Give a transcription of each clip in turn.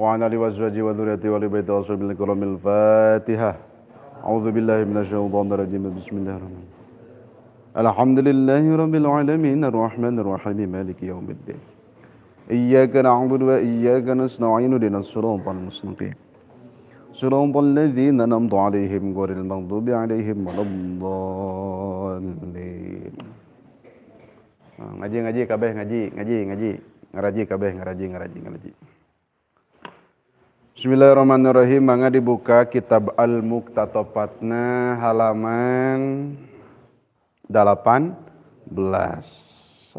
وعن آله وأزواجه وذريته وآل بيته وصحبه الكرام الفاتحة أعوذ بالله من الشيطان الرجيم بسم الله الرحمن الحمد لله رب العالمين الرحمن الرحيم مالك يوم الدين إياك نعبد وإياك نستعين لنا الصراط المستقيم صراط الذين أنعمت عليهم غير المغضوب عليهم ولا الضالين ngaji ngaji kabeh ngaji ngaji ngaji ngaraji kabeh ngaraji ngaraji ngaraji Bismillahirrahmanirrahim. Mangga dibuka kitab Al-Muktatopatna halaman 18.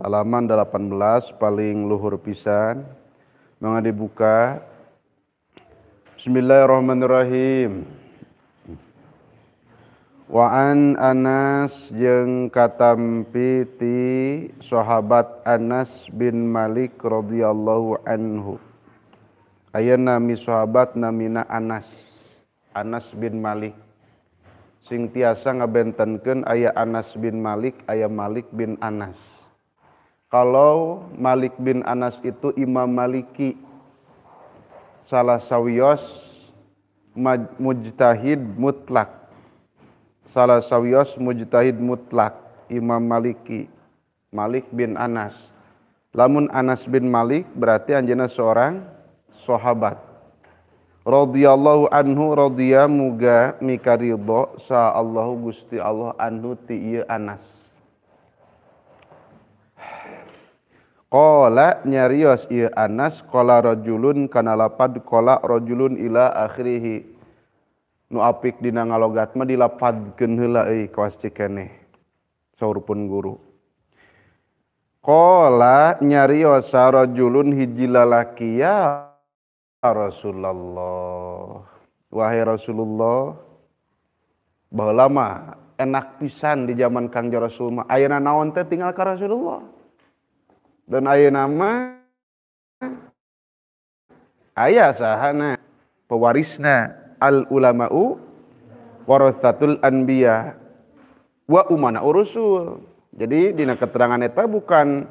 Halaman 18 paling luhur pisan. Mangga dibuka. Bismillahirrahmanirrahim. Wa an Anas jeung katampi ti sahabat Anas bin Malik radhiyallahu anhu ayana mi sahabat namina Anas Anas bin Malik sing tiasa ngabentenkeun aya Anas bin Malik aya Malik bin Anas kalau Malik bin Anas itu Imam Maliki salah sawiyos mujtahid mutlak salah sawiyos mujtahid mutlak Imam Maliki Malik bin Anas lamun Anas bin Malik berarti anjena seorang sahabat radhiyallahu anhu radhiya muga mika sa allahu Gusti Allah anhu ti Anas Qala nyarios ieu iya Anas qala rajulun kana lapad qala rajulun ila akhirih nu apik dina ngalogat mah dilapadkeun heula euy kawas cikeneh saur pun guru Qala nyarios rajulun hiji lalakia Ya Rasulullah wahai Rasulullah bahwa enak pisan di zaman Kang Rasul mah ayeuna naon teh tinggal ka Rasulullah dan ayeuna mah aya sahana pewarisna al ulama'u warathatul anbiya wa umana urusul jadi dina keterangan eta bukan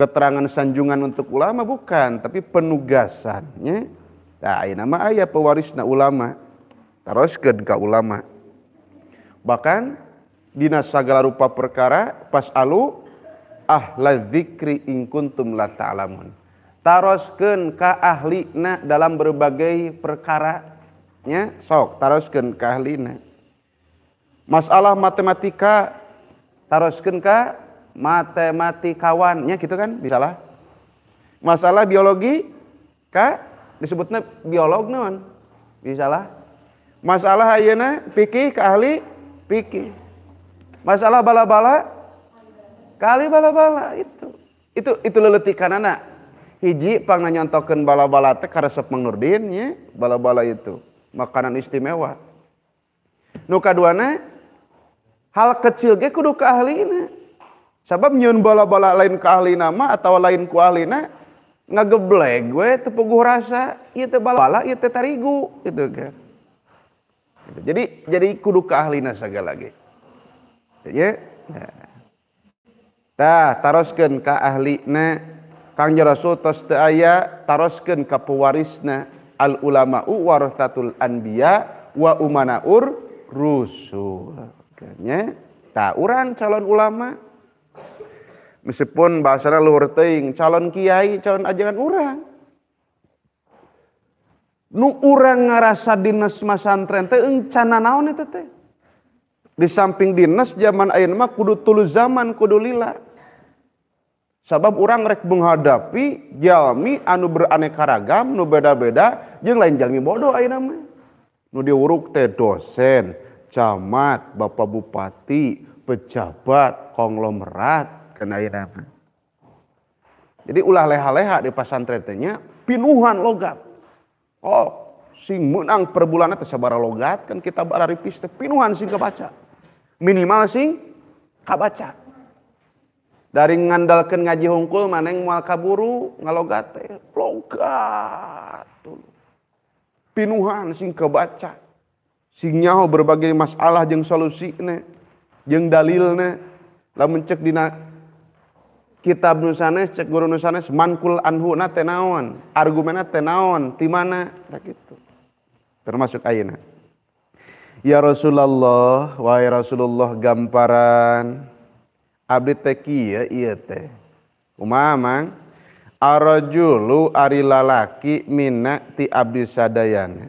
keterangan sanjungan untuk ulama bukan tapi penugasannya Nah, nama ayah nak ulama taroskeun ka ulama. Bahkan dinas segala rupa perkara pas alu ahla dzikri in kuntum la ta'lamun. Taroskeun ka ahlina dalam berbagai perkara nya sok taroskeun ka ahlina. Masalah matematika taroskeun ka matematikawannya gitu kan bisalah. Masalah biologi ka disebutnya biolog naon bisalah masalah ayeuna pikih ke ahli pikih masalah bala-bala kali bala-bala itu itu itu leletikan anak hiji pang nyontokeun bala-bala teh karena Mang Nurdin ya bala-bala itu makanan istimewa nuka kaduana hal kecil ge kudu ke ahlina sebab nyun bala-bala lain ke ahlina mah atawa lain ku ahlina ngegeblek gue tepuguh rasa ieu iya teh bala ieu iya teh tarigu gitu kan gitu. jadi jadi kudu ke segala lagi ya nah. tah taroskeun ka ahlina Kangjeng Rasul tos teu aya taroskeun ka pewarisna al ulama warathatul anbiya wa umanaur rusul nya ta urang calon ulama meskipun bahasana luhur teing calon kiai calon ajangan orang nu orang ngerasa dinas masantren teh encana naon itu teh di samping dinas zaman ayeuna mah kudu tulu zaman kudu lila sabab orang rek menghadapi jalmi anu beraneka ragam nu beda-beda jeung lain jalmi bodoh ayeuna mah nu diuruk teh dosen camat bapak bupati pejabat konglomerat manfaatkan nama Jadi ulah leha-leha di pesantren tanya pinuhan logat. Oh, sing menang per bulan teh sabara logat kan kita bara piste pinuhan sing kebaca. Minimal sing kebaca Dari ngandalkan ngaji hungkul maneng moal kaburu ngalogat teh logat. Pinuhan sing kebaca. Sing nyaho berbagai masalah solusi jeung solusine dalil dalilna. Lah mencek dina kitab nusanes cek guru nusanes mankul anhu na tenaon argumena tenaon di mana tak nah, itu termasuk ayeuna ya Rasulullah wahai Rasulullah gambaran abdi teki kieu ya, ieu iya teh kumaha arajulu arilalaki lalaki mina ti abdi sadayana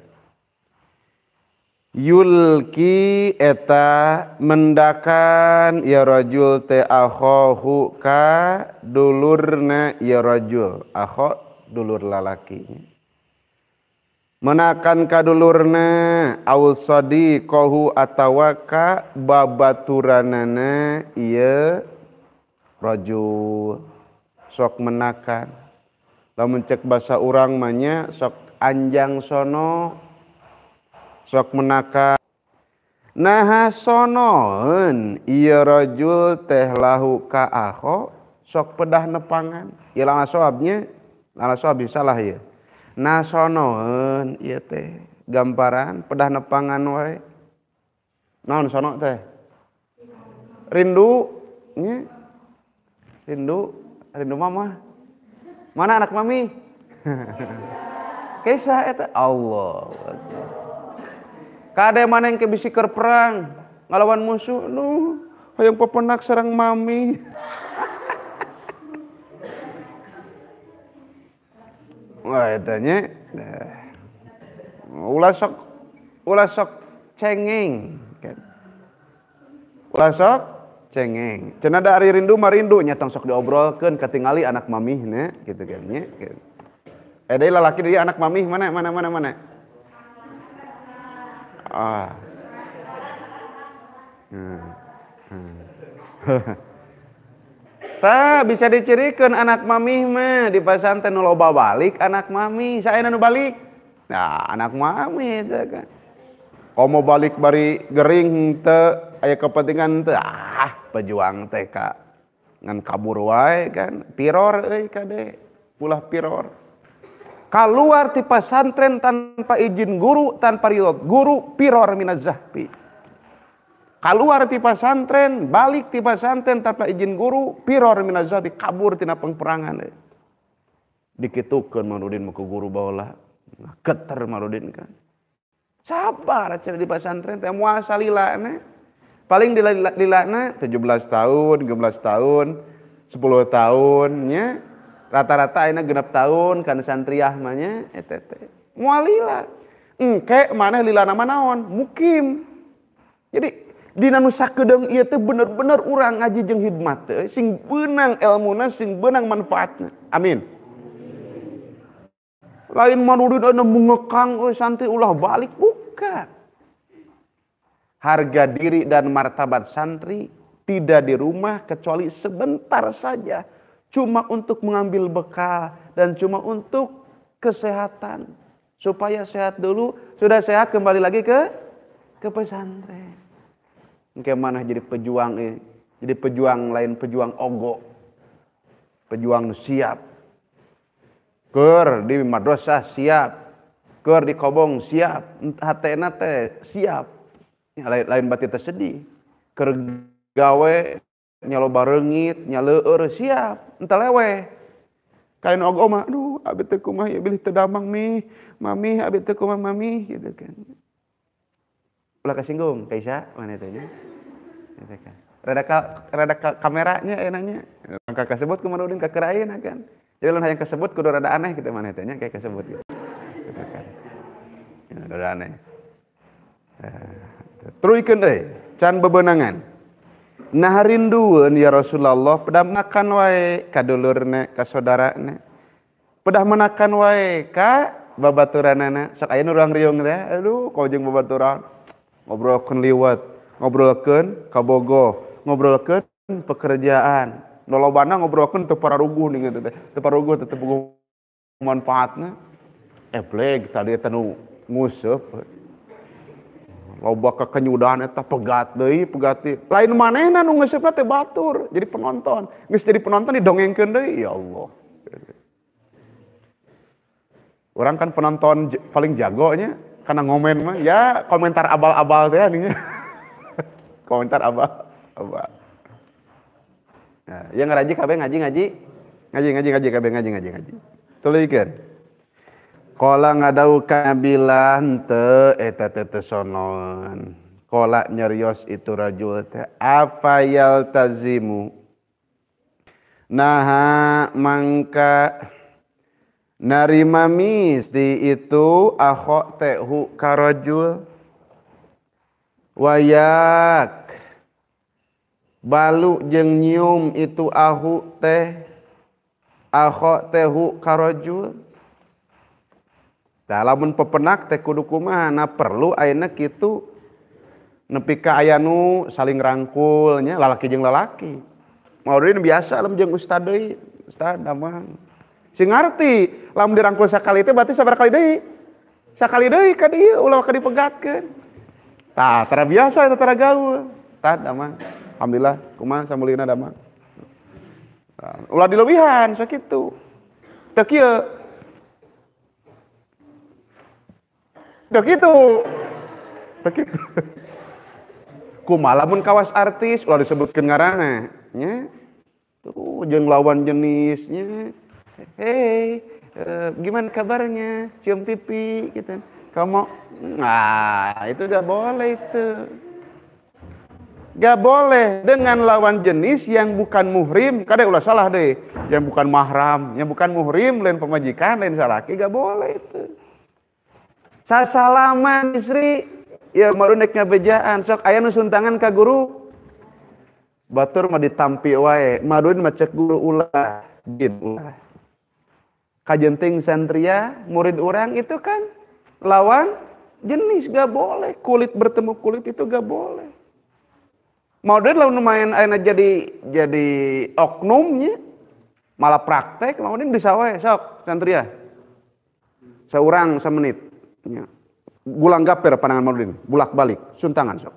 yulki eta mendakan ya rajul te akhohu ka dulurna ya rajul akho dulur lalakinya menakan ka dulurna au sadiqahu atawa ka babaturanana ya rajul sok menakan lamun cek bahasa urang manya sok anjang sono sok menaka Nah sonoen iya rajul teh lahu ka akho sok pedah nepangan iya lala soabnya lala soab salah ya, nah sonoen iya teh gambaran pedah nepangan wae naon sono teh rindu nya rindu rindu mama mana anak mami kisah eta Allah Kada mana yang kebisi perang ngelawan musuh. Lu yang pepenak serang mami. Wah, tanya. Nah, ulah sok ulah sok cengeng. Ulah sok cengeng. Cenah ada ari rindu marindu nya sok diobrolkeun katingali anak mami gitu kan nya. Gitu. Eh deui lalaki dia anak mami mana mana mana mana. Ah. Hmm. Hmm. bisa dicirikan anak mami mah di pesantren loba balik anak mami saya nanu balik. Nah anak mami itu kan. Kau mau balik bari gering te ayah kepentingan te ah pejuang TK ngan kabur wae kan piror eh kade pulah piror Keluar di pesantren tanpa izin guru, tanpa ridho guru, piror minaz zahbi. Keluar di pesantren, balik di pesantren tanpa izin guru, piror minaz zahbi, kabur tina pengperangan. Dikitukan marudin ke guru bawalah, keter marudin kan. Sabar acara di pesantren, teh muasa ne. Paling dilakna belas tahun, belas tahun, 10 tahunnya rata-rata ayeuna genap tahun karena santriah mah nya eta teh lila engke maneh lila nama naon mukim jadi dina nu sakedeung ieu teh bener-bener urang ngaji jeung hidmat teh sing beunang elmuna sing benang manfaatnya, amin lain manudin ada oh, mengekang euy oh, santri ulah balik bukan harga diri dan martabat santri tidak di rumah kecuali sebentar saja cuma untuk mengambil bekal dan cuma untuk kesehatan supaya sehat dulu sudah sehat kembali lagi ke ke pesantren kemana jadi pejuang ini jadi pejuang lain pejuang ogo pejuang siap ker di madrasah siap ker di kobong siap htnat siap lain lain batin tersedih ker gawe nyalo barengit, nyaleur, siap, entah lewe. Kain ogo mah, aduh, abis teh kumah ya bilih terdamang mi, mami, abis teh kumah mami, gitu kan. Ulah kesinggung, Kaisa, mana itu nya? Gitu kan. Rada, ka, rada ka, kameranya enaknya. Eh, Kakak kesebut kemana udin kakerain nah kan. Jadi lain yang kesebut kudu rada aneh gitu mana itu nya, kayak kesebut gitu. gitu kan. Ya, rada aneh. Uh, eh, Terus gitu. ikan deh, can bebenangan. Nah rinduan ya Rasulullah pedah makan wae ka dulurne ka saudara-ne. Pedah menakan wae ka babaturanana. Sok aya nu ruang riung teh. Aduh, kau jeung babaturan. Ngobrolkeun liwat, ngobrolkeun ka bogo, ngobrolkeun pekerjaan. Nu lobana ngobrolkeun teu pararuguh ning teh. Teu pararuguh teu manfaatna. Eh, bleg tadi tanu nguseup loba kekenyudahan eta pegat deui pegati lain manehna nu ngeuseup teh batur jadi penonton geus jadi penonton didongengkeun deui ya Allah orang kan penonton paling jagonya karena ngomen mah ya komentar abal-abal teh anjing komentar abal abal Ya yang ngaji kabeh ngaji ngaji ngaji ngaji ngaji kabeh ngaji ngaji ngaji tuluykeun ngada kaan eh, sono ko nyrios iturajulalmu naha maka narimamis itu a tehhu way balu je nyum itu a teh ah tehu karo ju. Tah lamun pepenak teh kudu kumaha? Nah perlu ayeuna kitu nepi ka aya nu saling rangkulnya lalaki jeung lalaki. Maudeun biasa lamun jeung ustad deui, ustad damang. Si ngarti lamun dirangkul sakali teh berarti sabar kali deui. Sakali deui ka dieu ulah ka dipegatkeun. Tah tara biasa eta tara gaul. Tah damang. Alhamdulillah kumaha samulina damang. Ulah dilebihan sakitu. Teu kieu Udah gitu. Udah gitu. pun kawas artis, ulah disebutkan ngarana. Nya. Tuh, jeng lawan jenisnya. Hei, e, gimana kabarnya? Cium pipi gitu. Kamu, nah itu gak boleh itu. Gak boleh dengan lawan jenis yang bukan muhrim. Kadang ulah salah deh. Yang bukan mahram, yang bukan muhrim, lain pemajikan, lain salaki. Gak boleh itu sasalaman istri ya maruneknya ngabejaan sok ayah nusun tangan ke guru batur mah ditampi wae marun macet guru ulah bin ulah kajenting santria murid orang itu kan lawan jenis gak boleh kulit bertemu kulit itu gak boleh mau deh lawan lumayan aja jadi jadi oknumnya malah praktek mau deh bisa wae sok santria seorang semenit Ya. Gulang gaper pandangan Maulidin, bulak balik, suntangan sok.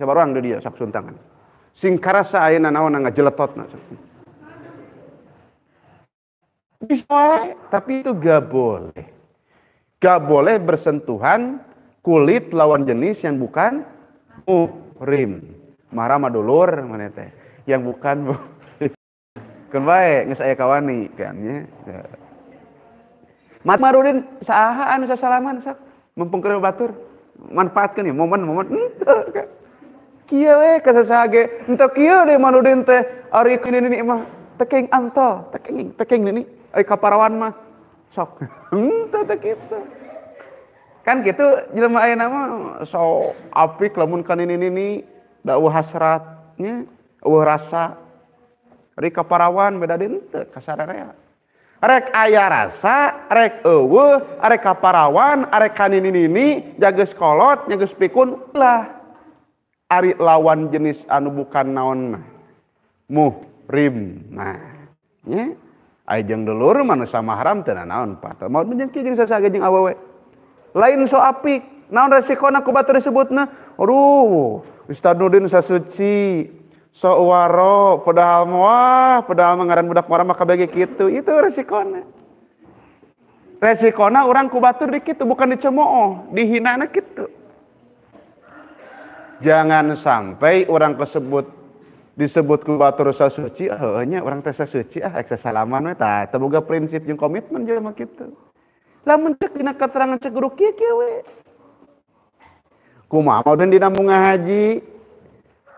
Siapa orang dia sok suntangan. Singkarasa saya naon nga jeletot sok. Bisa, tapi itu gak boleh. Gak boleh bersentuhan kulit lawan jenis yang bukan muhrim. Marah madulur mana Yang bukan muhrim. Kan baik, nges aya kawani kan ya mat marudin saha anu sasalaman sak mempengker batur manfaatkan ya momen-momen ente kieu we ge, henteu kieu de marudin teh ari kini nini mah tekeng anto, tekeng tekeng nini ai kaparawan mah sok Henteu teh kitu kan gitu jelema ayeuna mah so apik lamun kan ini ini dakwah hasratnya eueuh rasa ari kaparawan beda deui teu kasararea uirek ayaah rasarek are parawan are kan jages kolot jagus pikun lah Ari lawan jenis anu bukan naon murimjengur mana samaram naon mau lain so na tersebut Ustaddin sa suci sowaro padahal moah padahal mengaran budak orang maka bagi gitu itu resikonya resikonya orang kubatur di gitu bukan dicemooh dihina gitu jangan sampai orang tersebut disebut kubatur suci oh nya orang teh suci ah ekses salaman we tah boga prinsip yang komitmen jelema kitu lah cek dina keterangan cek guru kieu we kumaha mau dina munga haji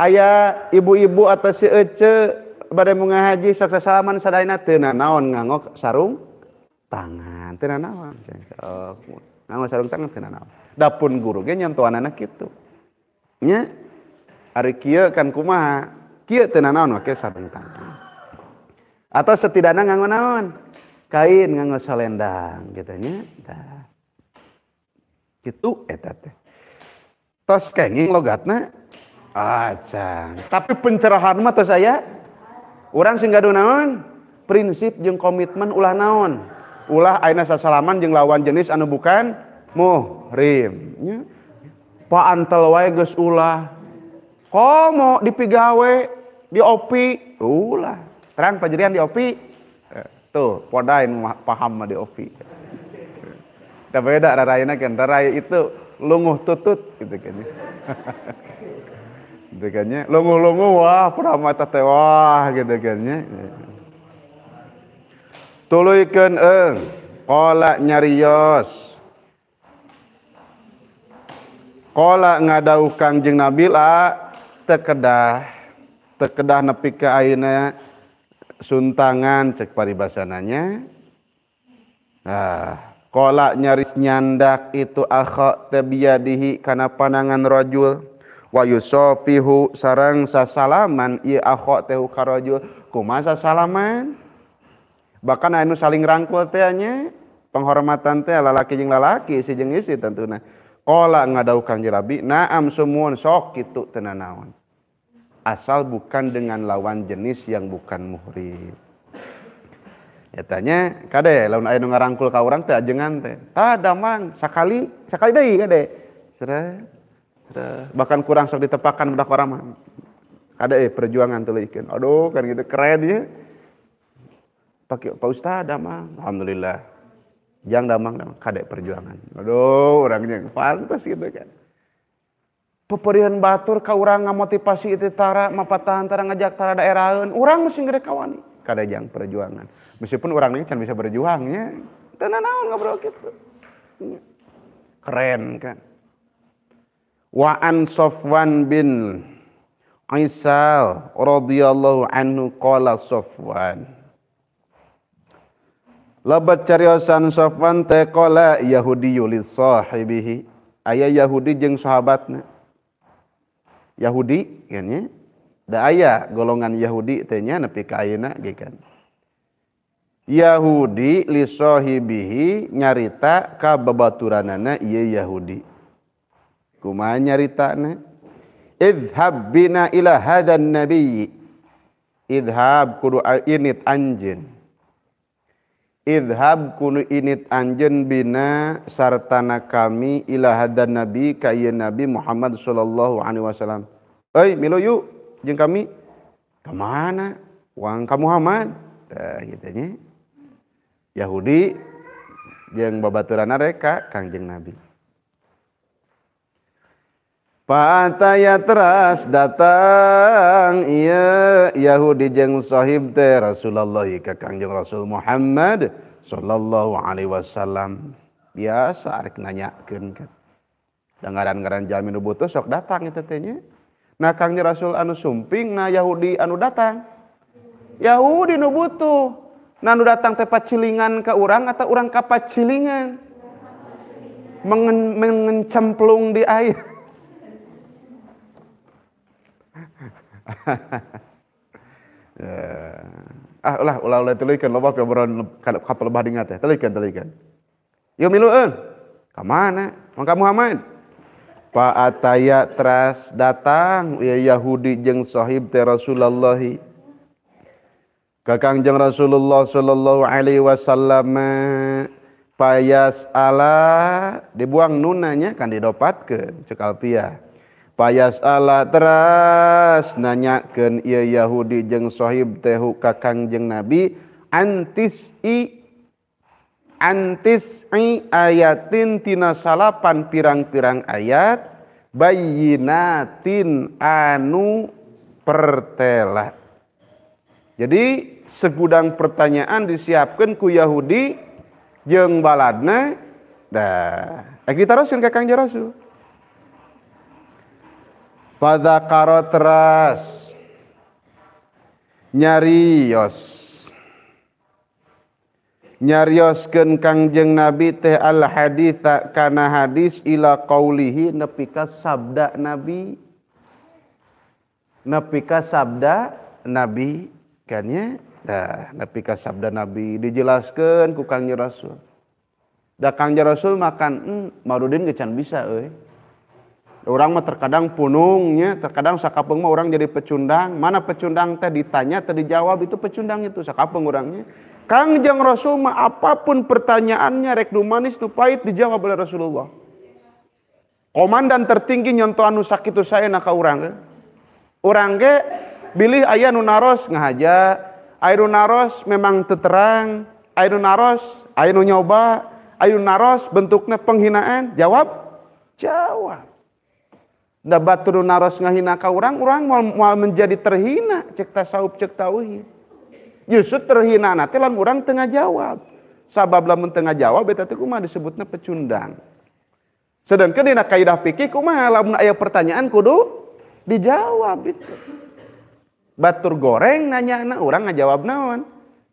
Ayah, ibu-ibu atau si Ece badai bunga haji saksa salaman sadayana tena naon ngangok sarung tangan tena naon ngangok sarung tangan tena naon dapun guru ge nyantuan anak itu nya ari kieu kan kumaha kieu tena naon make sarung tangan atau setidaknya nganggo naon kain nganggo selendang gitu nya gitu eta teh tos kenging logatna Aja, tapi pencerahan tuh saya orang sing gaduh naon prinsip jeng komitmen ulah naon ulah aina sasalaman jeng lawan jenis anu bukan muhrim nya pa antel wae geus ulah komo dipigawe di opi ulah terang pajerian di opi eh, tuh podain paham mah di opi da beda rarayana kan raray itu lunguh tutut gitu kan gitu kan ya. Longo-longo wah pramata teh wah gitu kan nya. Tuluikeun eung qala nyarios. Qala ngadauh Kangjeng Nabi la tekedah tekedah nepi ka ayeuna suntangan cek paribasananya. Ah, qala nyaris nyandak itu akhok tebiadihi karena panangan rojul wa yusofihu sarang sasalaman iya akho teh karajul kumaha sasalaman bahkan anu saling rangkul tehnya penghormatan teh lalaki jeng lalaki si jeng isi tentu tentuna qala ngadauh kanjeng jerabi naam sumuun sok itu tenanawan, asal bukan dengan lawan jenis yang bukan muhrim Ya tanya, kade lawan aya ngarangkul ka urang teh ajengan teh tah damang sakali sakali deh kade seret bahkan kurang sok ditepakan budak orang mah ada eh perjuangan tuh ikan aduh kan gitu keren ya pakai pak ustad damang alhamdulillah yang damang damang kadek perjuangan aduh orangnya pantas gitu kan peperian batur kau orang nggak motivasi itu tara patahan tara ngajak tara daerah orang mesti gede kawan kada yang perjuangan meskipun orang ini kan bisa berjuangnya tenanawan nggak ngobrol gitu keren kan wa an Safwan bin Isa radhiyallahu anhu qala sofwan lebat cariosan sofwan tekola Yahudi yulis sahibihi aya Yahudi jeng sahabatnya Yahudi kan ya? da aya golongan Yahudi teh nya nepi ka ayeuna ge kan Yahudi li sahibihi nyarita ka babaturanana ieu Yahudi kumaha nyaritana idhab bina ila hadan nabiyyi idhab kudu init anjen. idhab kudu init anjen bina sartana kami ila hadan nabi kaya nabi Muhammad sallallahu alaihi wasallam Oi milo yuk jeng kami kemana Wang kamu Muhammad nah, gitanya Yahudi yang babaturan mereka kangjeng nabi pannya terus datang ya Yahudi jengshohi Rasululallah ke Rasul Muhammad Shallallahu Alaihi Wasallam biasa are nanyaan-ja butuh sok datangtete Rasul anu sumping nah Yahudi anu datang Yahudi nu butuh Nanu datang tepat cilingan ke urang atau orang kapal cilingan mengencemplung di air Ya. Ah, ulah ulah ulah telikeun loba pioboran kapal lebah dingat ya. teh. telikan, Yo milu eh, Ka mana? kamu Muhammad. Pak Ataya teras datang ya Yahudi jeng sahib teh Rasulullah. Kakang jeng Rasulullah sallallahu alaihi wasallam payas ala dibuang nunanya kan didopatkeun cekal piah payas Allah teras nanyakan ia Yahudi jeng sohib tehu kakang jeng nabi antis i antis i ayatin tina salapan pirang-pirang ayat bayinatin anu pertela jadi segudang pertanyaan disiapkan ku Yahudi jeng baladna dah kita teruskan kakang jarasu pada teras nyarios nyarios ken Kangjeng Nabi teh al haditsa karena hadis ila qaulihi nepi ka sabda Nabi nepika sabda Nabi kan ya dah nepika sabda Nabi dijelaskan ku Kangjeng Rasul dah Kangjeng Rasul makan hmm, marudin gecan bisa eh orang mah terkadang punungnya terkadang sakapeng mah orang jadi pecundang mana pecundang teh ditanya teh dijawab itu pecundang itu sakapeng orangnya Kangjeng Rasul mah apapun pertanyaannya rek nu manis nu pahit dijawab oleh Rasulullah komandan tertinggi nyontoh anu itu saya nak orang orang ge bilih ayah nu naros ngahaja aya nu naros memang teterang aya nu naros aya nu nyoba aya nu naros bentuknya penghinaan jawab jawab Da batur naros ngahina ka urang, urang mau moal menjadi terhina cek tasawuf cek tauhid. Yusuf terhina nanti lan urang tengah jawab. Sabab lamun tengah jawab eta teh kumaha disebutna pecundang. Sedangkan dina kaidah fikih kumaha lamun aya pertanyaan kudu dijawab itu. Batur goreng nanya anak orang ngajawab naon?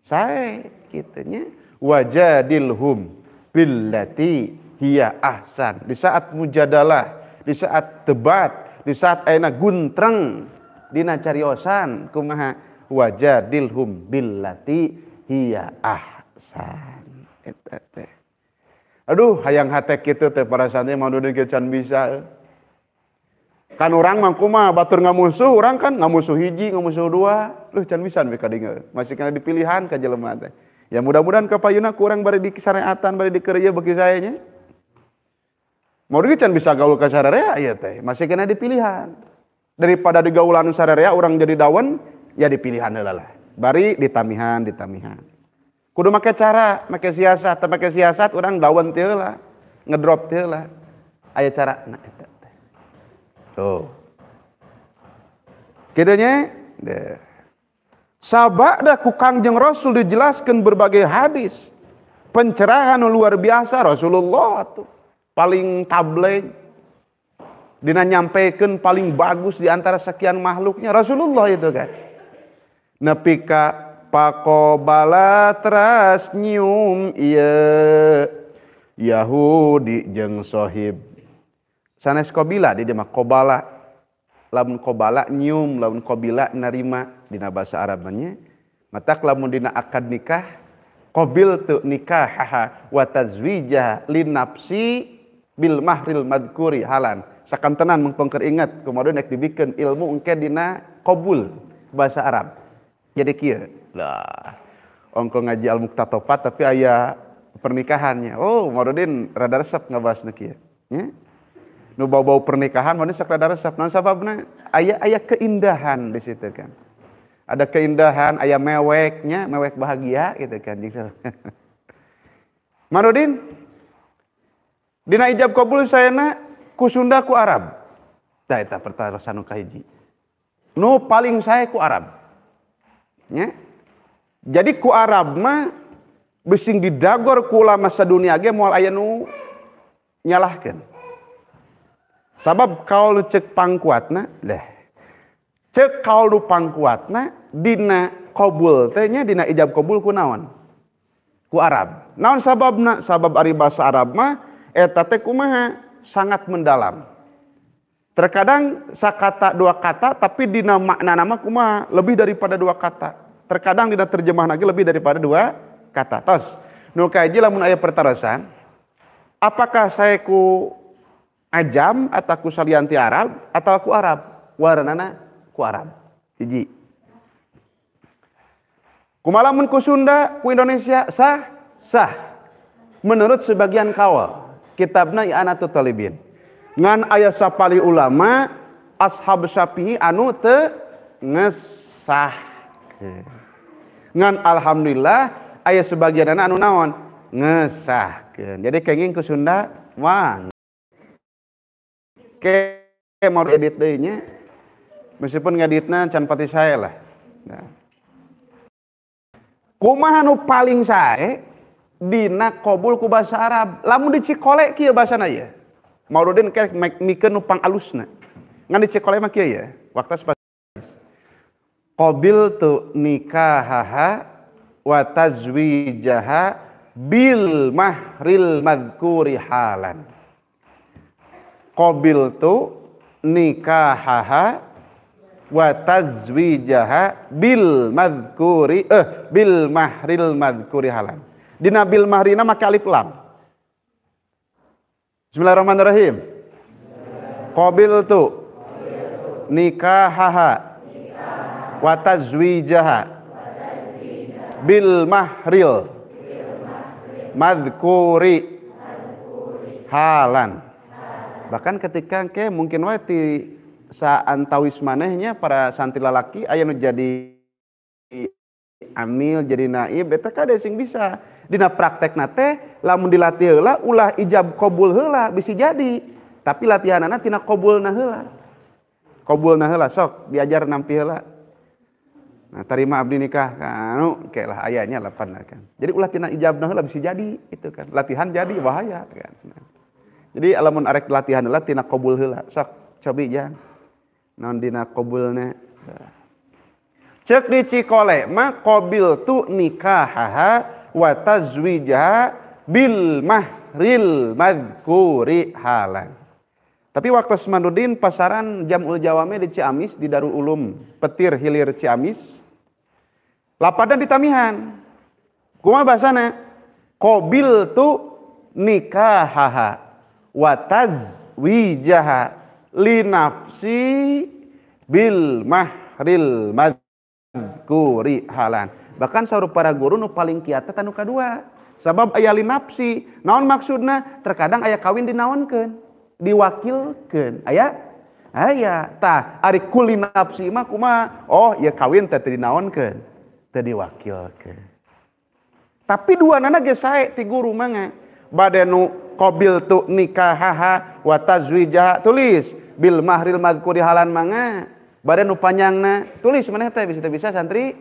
Saya kitanya wajadilhum billati hiya ahsan. Di saat mujadalah di saat debat, di saat enak guntreng di cariosan kumaha wajadilhum billati hiya ahsan. Eta Aduh, hayang hate kitu teh para santri mau dunia can bisa. Eh. Kan orang mangkuma batur ngamusuh, orang kan ngamusuh hiji, ngamusuh dua. Lu can bisa mereka dengar. Masih kena dipilihan ke jelema teh. Ya mudah-mudahan kapayuna kurang bari di kisaran atan, bari di kerja bagi saya nya. Mau kan bisa gaul ke sararea ya teh, masih kena dipilihan. Daripada digaulan sararea orang jadi daun, ya dipilihan lah. Bari ditamihan, ditamihan. Kudu make cara, make siasat, tapi make siasat orang daun teu lah, ngedrop teu lah. Ayat cara nah eta teh. Tuh. Kitu nya dah kukang Kangjeng Rasul dijelaskan berbagai hadis. Pencerahan luar biasa Rasulullah tuh paling tablet dina nyampaikan paling bagus di antara sekian makhluknya Rasulullah itu kan. Nepi ka pakobala teras nyium iya Yahudi jeng sohib. Sanes kobila di mah kobala. Lamun kobala nyium, lamun kobila nerima dina bahasa Arabnya. Matak lamun dina akad nikah, kobil tu nikah haha watazwija linapsi bil mahril madkuri halan tenan mengpengker ingat kemudian nek dibikin ilmu engke dina kobul bahasa Arab jadi kia lah ongko ngaji al muktatopat tapi ayah pernikahannya oh marudin rada resep nak kia ya nu bau bau pernikahan mana sakrada resep non sababna ayah ayah keindahan di situ kan ada keindahan ayah meweknya mewek bahagia gitu kan Marudin Dina ijab kabul saya ku Sunda ku Arab. Da eta pertarusan nu kahiji. Nu paling saya ku Arab. Ya. Jadi ku Arab mah bising didagor ku ulama sadunia ge moal aya nu nyalahkeun. Sabab kaul cek pangkuatna leh. Cek kaul nu pangkuatna dina kabul teh nya dina ijab kabul ku naon? Ku Arab. Naon sababna? Sabab ari bahasa Arab mah teh kumaha sangat mendalam. Terkadang sakata dua kata tapi dina makna nama kumaha lebih daripada dua kata. Terkadang dina terjemah lagi lebih daripada dua kata. Tos, nu kaji lamun aya pertarasan. apakah saya ku ajam atau ku salianti Arab atau ku Arab? Warnana ku Arab. Hiji. Kumalamun ku Sunda, ku Indonesia sah sah menurut sebagian kawal kitabna i'anatu ya talibin ngan ayah sapali ulama ashab syafi'i anu te ngesah ngan alhamdulillah ayah sebagian anak anu naon ngesah. jadi kenging ke Sunda wang ke mau edit deui nya meskipun ngeditna can pati saya lah nah. kumaha paling saya dina kobul ku bahasa Arab lamun dicolek kieu basana ya maududin kek mikeun nu pangalusna ngan dicolek mah kieu ya waktu kobil tu nikahaha wa tazwijaha bil mahril madkuri halan Kobil tu nikahaha wa tazwijaha bil madkuri eh bil mahril madkuri halan di Nabil Mahrina maka alif lam. Bismillahirrahmanirrahim. Qabil tu nikahaha wa tazwijaha bil mahril madhkuri halan. Bahkan ketika ke mungkin wae ti saantawis manehnya para santri lalaki aya jadi amil jadi naib eta kada sing bisa Dina praktek nate lamun dilatih hela ulah ijab kobul hela bisa jadi tapi latihan anak tina kobul nah hela kobul nah hela sok diajar nampi hela nah terima abdi nikah kan kayak lah ayahnya lapan nah, kan jadi ulah tina ijab nah hela bisa jadi itu kan latihan jadi bahaya kan nah. jadi alamun arek latihan lah tina kobul hela sok cobi jangan non dina kobulnya cek di cikole mah kobil tu nikah haha wa tazwijaha bil mahril madhkuri halan. Tapi waktu semanudin pasaran Jamul Jawame di Ciamis di Darul Ulum, petir hilir Ciamis. Lapadan di Tamihan. Kuma bahasana qabil tu nikahaha wa tazwijaha linafsi bil mahril madhkuri halan Bahkan sahur para guru nu paling kiata tanu kedua Sebab ayah linapsi. Naon maksudna? Terkadang ayah kawin dinaonkan. Diwakilkan. Ayah? Ayah. Tah, ari kulin nafsi mah kuma. Oh, ya kawin teh dinaonkan. Teh diwakilkan. Tapi dua nana ge sae ti guru mangga. Badenu qabil tu nikahaha wa tazwijaha. Tulis bil mahril madkuri halan mangga. Badan panjangna tulis mana teh bisa bisa santri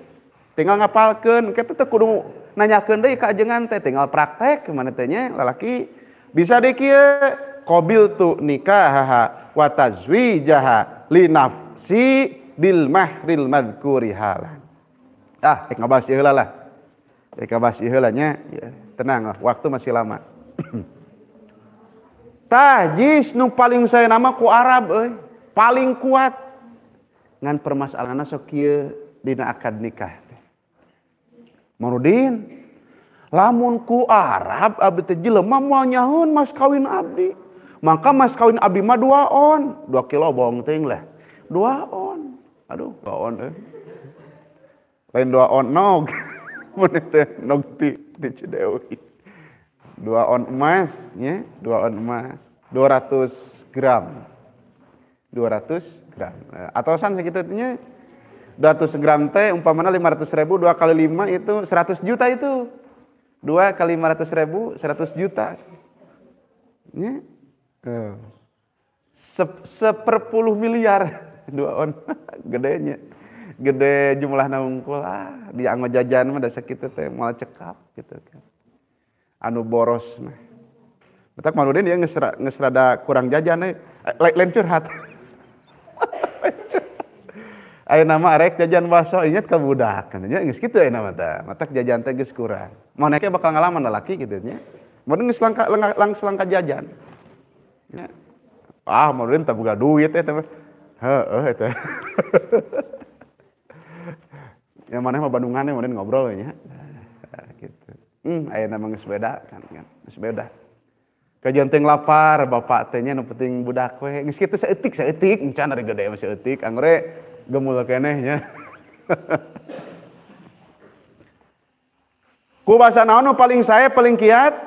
tinggal ngapalkan kita tuh kudu nanyakan deh jangan teh tinggal praktek kemana tehnya lelaki bisa dekia kobil tu nikah nikahaha watazwijaha linafsi bil mahril madkuri halan ah ek ngabas ieu lah ek ngabas ieu nya ya, tenang lah waktu masih lama tajis nu paling saya nama ku Arab euy paling kuat ngan permasalahan sok ieu dina akad nikah Marudin, lamun ku Arab abdi teh jelema moal nyaheun mas kawin abdi. Maka mas kawin abdi mah dua on, dua kilo bohong ting lah. Dua on. Aduh, dua on eh. Lain dua on nog. Mun teh nog ti di Cidewi. Dua on emas nya, dua on emas. 200 gram. 200 gram. Eh, Atau san nya 200 gram teh umpamanya 500 ribu 2 kali lima itu 100 juta itu 2 kali 500 ribu 100 juta ya. Eh, Se seperpuluh miliar dua on gedenya gede jumlah naungkul ah di anggo jajan mah dasar kita teh malah cekap gitu kan anu boros mah Betak malu dia ngesra, ngesrada kurang jajan nih eh, lain curhat. lain curhat. Ayo nama arek jajan baso inget ke budak kan nya geus gitu ya nama mata. Mata jajan teh kurang. Mau naiknya bakal ngalaman lelaki gitu nya. Mending geus langka lang selangka jajan. Ya. Ah, mau teh boga duit ya mah. Heeh itu. Yang mana mah Bandungan meureun ngobrol ya. Gitu. Hmm, ayo nama geus beda kan kan. Kajian teng lapar, bapak tehnya nu penting budak we. Geus kitu saeutik saeutik, encan ari gede mah saeutik. anggere gemula kenehnya. Ku bahasa naon anu paling saya paling kiat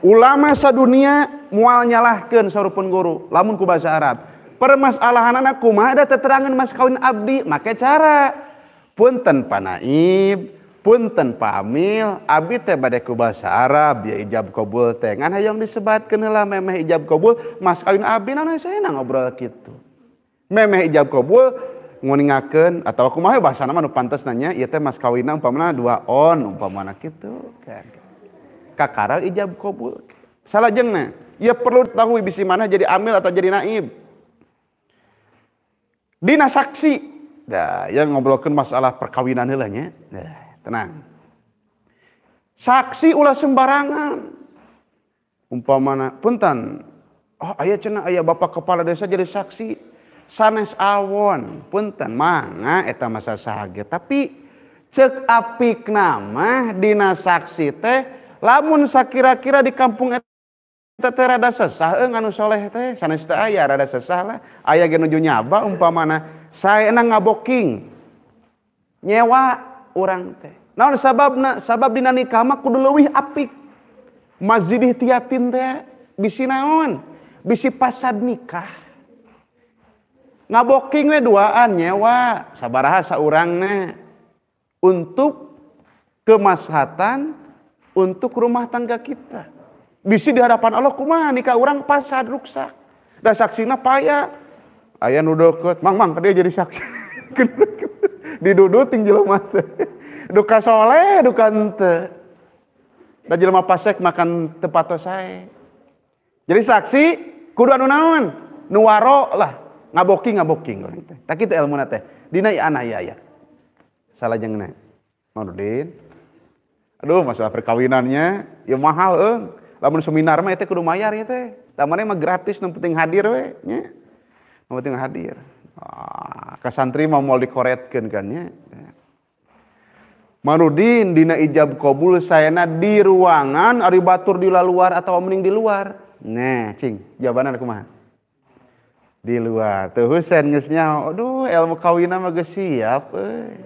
ulama sadunia mual nyalahkeun sarupun guru lamun ku bahasa Arab. Permasalahanana kumaha ada teterangan mas kawin abdi make cara punten panaib punten pamil abdi teh bade ku bahasa Arab ya ijab kabul teh ngan hayang disebatkeun heula memeh ijab kabul mas kawin abdi nana saya ngobrol gitu memeh ijab kabul nguningakeun atawa kumaha bahasa nama nu pantes nanya ieu iya teh mas kawina umpamana dua on umpamana kitu kan kakara ijab kabul salajengna ia perlu tahu bisi mana jadi amil atau jadi naib dina saksi dah yang ngobrolkan masalah perkawinan hilanya. Nah, tenang. Saksi ulah sembarangan. Umpamana, puntan, oh ayah cina ayah bapak kepala desa jadi saksi. san awon pun eteta tapi ceapik nama dinasaksi teh lamunsa kira-kira di kampungrada nuleh tehrada ayanyaba umpa mana saya enang ngaboing nyewa orang teh sa sa duluhpik Majidih teh bis naon bisi pasar nikah ngaboking we duaan nyewa sabaraha saurangna untuk kemaslahatan untuk rumah tangga kita bisi di hadapan Allah kumaha nikah orang pasad ruksak dah saksina paya Ayah nu deukeut mang mang dia jadi saksi didudut tinggi lemah teh duka soleh duka henteu da jelema pasek makan tempat sae jadi saksi kudu anu naon nu lah ngaboking ngaboking orang teh tak kita ilmu nate dina ya anak ya ya salah jangan naik Nurdin aduh masalah perkawinannya ya mahal eng eh. lamun seminar mah itu ya kudu mayar ya teh lamun mah gratis yang penting hadir we nya yang penting hadir ah, kasantri mah mau dikoretkan kan ya Marudin dina ijab kabul sayana di ruangan ari batur di luar atau mending di luar. Nah, cing, jawaban aku mah di luar tuh Husain geusnya aduh ilmu kawin mah geus siap euy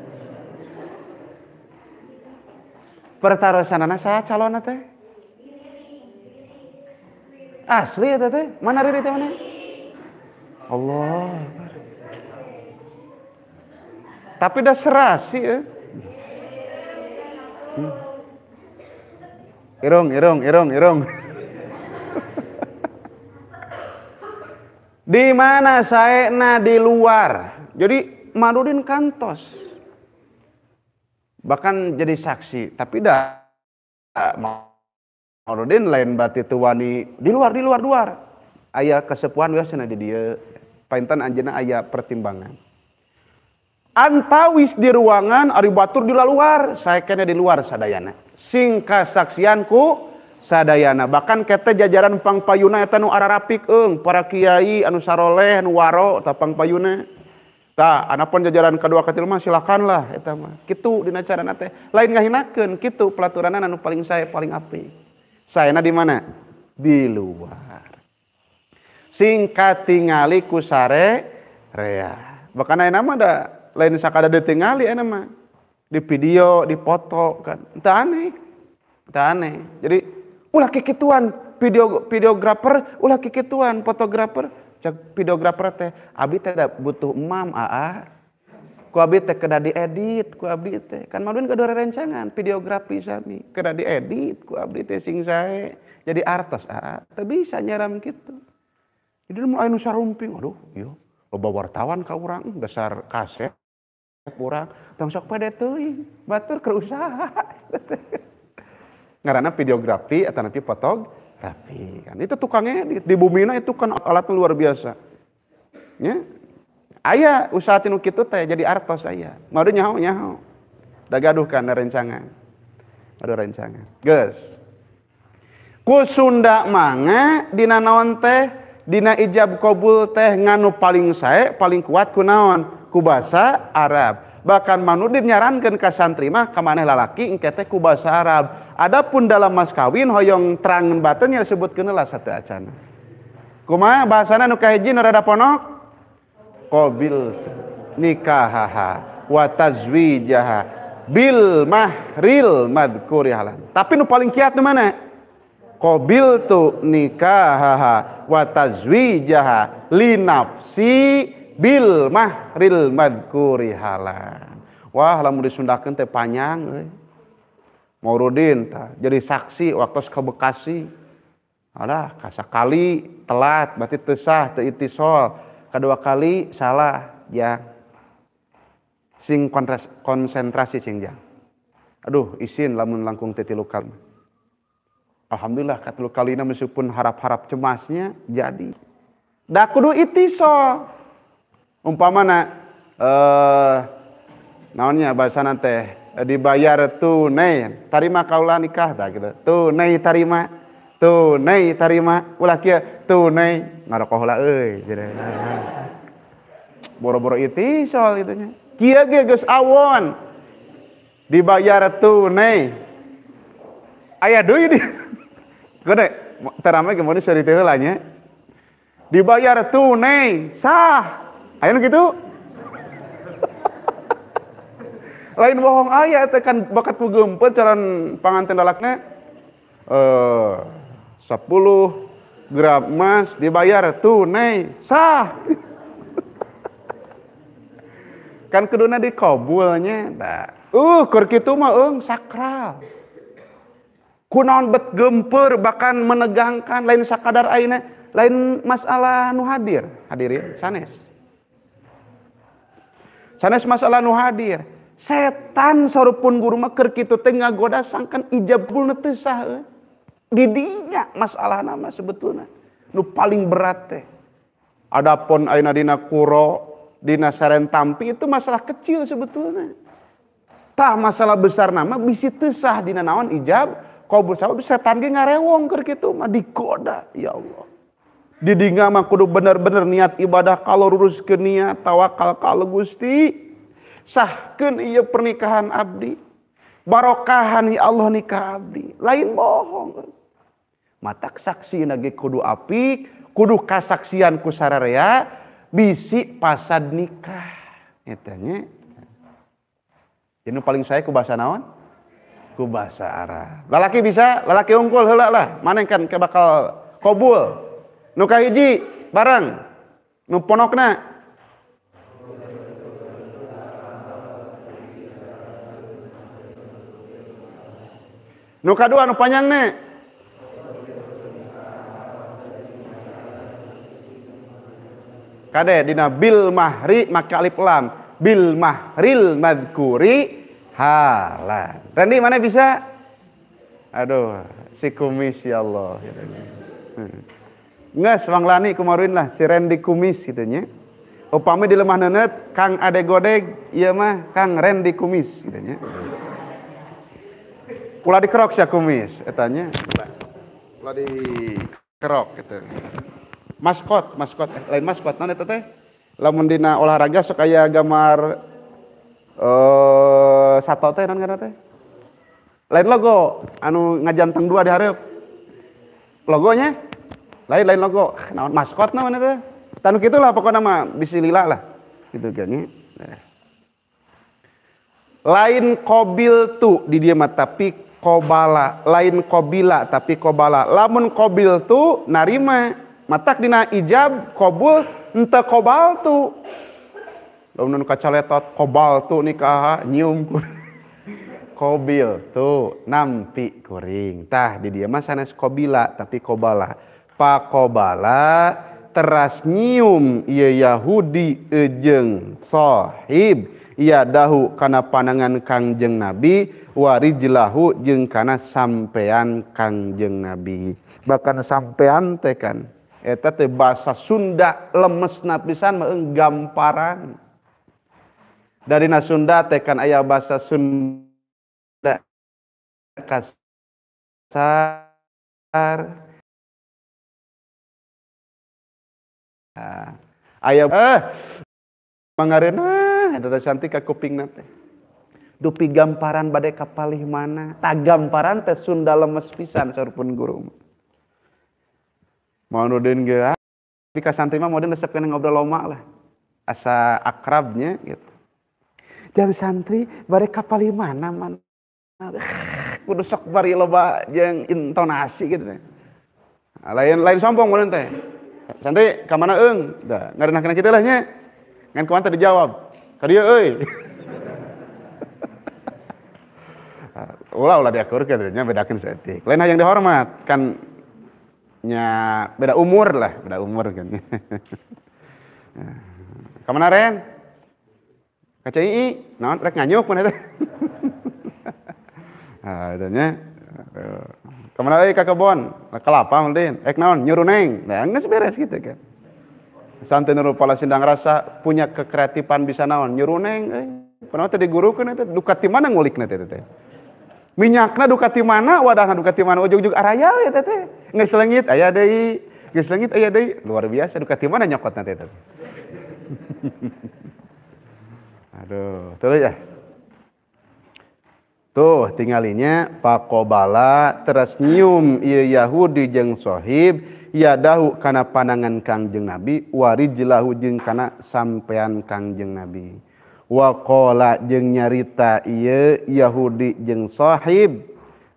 pertarusanana saya calon teh asli ya teh mana riri teh mana Allah tapi udah serasi ya. Irung, irung, irung, irung. Di mana saya na di luar. Jadi Marudin kantos. Bahkan jadi saksi, tapi dah Marudin lain bati tuani di luar di luar luar. Ayah kesepuan biasanya di dia paintan anjena ayah pertimbangan antawis di ruangan ari batur di luar saya kena di luar sadayana singkat saksianku sadayana bahkan kete jajaran pang payuna eta nu ararapik eung para kiai anu saroleh anu waro ta pang payuna ta anapun jajaran kedua katil mah silakanlah eta mah kitu dina carana teh lain ngahinakeun kitu pelaturanan anu paling saya paling api saena di mana di luar singkat tingali kusare rea bahkan ayeuna mah da lain sakada deui tingali ayeuna mah di video dipoto kan teu aneh teu aneh jadi ulah kikituan video videografer ulah kikituan fotografer cek videografer teh abdi teh butuh emam aa ku abdi teh kada diedit ku abdi teh kan maduin kada rencangan videografi sami kada diedit ku abdi teh sing sae jadi artis aa teu bisa nyaram gitu. jadi mun anu sarumping aduh ieu iya. loba wartawan ka urang dasar kaset kurang tong sok pede teuing batur keur usaha ngaranna videografi atau nanti fotografi kan itu tukangnya di, di bumina itu kan alatnya luar biasa ya ayah usaha tinu teh jadi artos saya mau nyaho nyaho da gaduh kana rencangan ada rencangan guys ku Sunda manga dina naon teh dina ijab kobul teh nganu paling saya paling kuat ku naon ku Arab bahkan manudin nyarankan ka santri mah kemana maneh lalaki engke ku Arab Adapun dalam mas kawin hoyong terangan yang disebut kenalah satu acana. Kuma bahasana nu kahiji nu rada ponok Kobil nikahaha watazwi jaha bil mahril madkuri halan. Tapi nu paling kiat nu mana? Kobil tu nikahaha wa tazwijaha li bil mahril madkuri halan. Wah lamun disundakeun teh panjang euy. Maurudin ta, jadi saksi waktu ke Bekasi. Alah, kali telat berarti tesah teu itisol. Kedua kali salah ya, Sing kontras, konsentrasi sing ya. Aduh, isin lamun langkung titi tilu kali. Alhamdulillah katilu ini meskipun harap-harap cemasnya jadi. Dah kudu itisol. Umpamana eh naonnya bahasa nanti, dibayar tunai tarima kaulah nikah dah gitu tunai tarima tunai tarima ulah kia tunai ngarokoh lah jadi, boro-boro iti soal itunya kia ge gus awon dibayar tunai ayah deui di gede teramai kemudian mun sori teh dibayar tunai sah ayo gitu lain bohong ayah tekan bakat pugemper caran panganten dalaknya eh sepuluh gram emas dibayar tunai sah kan keduna dikabulnya nah. uh kur itu mah eung sakral kunaon bet gempur bahkan menegangkan lain sakadar aina lain masalah nu hadir hadirin sanes sanes masalah nu hadir setan sorupun guru maker kita gitu tengah goda sangkan ijabul netesah didinya masalah nama sebetulnya nu paling berat teh adapun aina dina kuro dina tampi itu masalah kecil sebetulnya tah masalah besar nama bisi tesah dina naon ijab kau sabab setan ge ngarewong keur kitu mah digoda ya Allah didinya mah kudu bener-bener niat ibadah kalau lurus ke niat tawakal kalau Gusti sahkan ia pernikahan abdi barokahan Allah nikah abdi lain bohong mata saksi nage kudu api kudu kasaksian ku sararea bisi pasad nikah etanya ini paling saya ku bahasa naon ku bahasa Arab lalaki bisa lalaki unggul heula lah mana kan ke bakal kobul nu kahiji bareng nu ponokna Nu kadua nu panjang ne. Kade dina bil mahri maka alif lam. Bil mahril madkuri halan. Randy mana bisa? Aduh, si kumis ya Allah. Nggak hmm. Nges wang lani kumaruin lah si Randy kumis gitu nya. Upami di lemah nenet kang ade godeg iya mah kang Randy kumis gitu nya pula dikerok ya kumis etanya pula dikerok gitu maskot maskot eh, lain maskot nanti tete. lamun dina olahraga sok aya gambar eh satu teh nanti nanti lain logo anu ngajanteng dua di hari. logonya lain lain logo Nah, maskot naon tete. tanu kitu lah pokoknya nama bisi lila lah gitu gini nah. lain kobil tuh di dia mata pik. kobala lain qbila tapi kobala lamun qbil tuh narima matadina ijab kobul Enttah kobal tuh kobal kobil tuh na gotah di dia masa kobila tapi kobala Pak Kobala teras nyium ia Yahudi ujengshohib ya dahhu karena panangan Kangjeng nabi dan warijlahu jeng kana sampean Kangjeng Nabi bahkan sampean teh kan eta teh bahasa Sunda lemes napisan menggamparan dari Sunda teh kan bahasa Sunda kasar ah. ayah eh mangarena eta cantik ka kuping nate dupi gamparan badai kapalih mana tak gamparan teh Sunda lemes pisan sarupun guru mau nudin gerak ah. tapi santri mah mau resep ngobrol lama lah asa akrabnya gitu jangan santri badai kapalih mana man kudu sok bari loba yang intonasi gitu ah, lain lain sombong mohon teh santri kamana eng dah nak kena kita lahnya ngan kuantar dijawab kadieu euy ulah ulah diakur katanya bedakan setik lain yang dihormat kan nya beda umur lah beda umur kan naren, kacai i, non rek nganyuk mana itu? ah nya kakebon, kebon kelapa mungkin. ek non nyuruneng neng nah gitu kan santai nurul pala sindang rasa punya kekreatifan bisa naon nyuruneng. neng tadi guru kan itu, eta duka ti mana ngulik teh teh minyaknya dukati mana wadahna dukati mana ujung-ujung araya ya, ya tete geus ayah aya deui ayah leungit luar biasa dukati mana nyokotna nanti tapi aduh terus ya tuh tinggalinya pakobala teras nyium iya Yahudi jeng sohib yadahu karena panangan Kangjeng Nabi wari jilahu karena kana sampean Kangjeng Nabi wakola je nyarita Yahudi jeung Shahib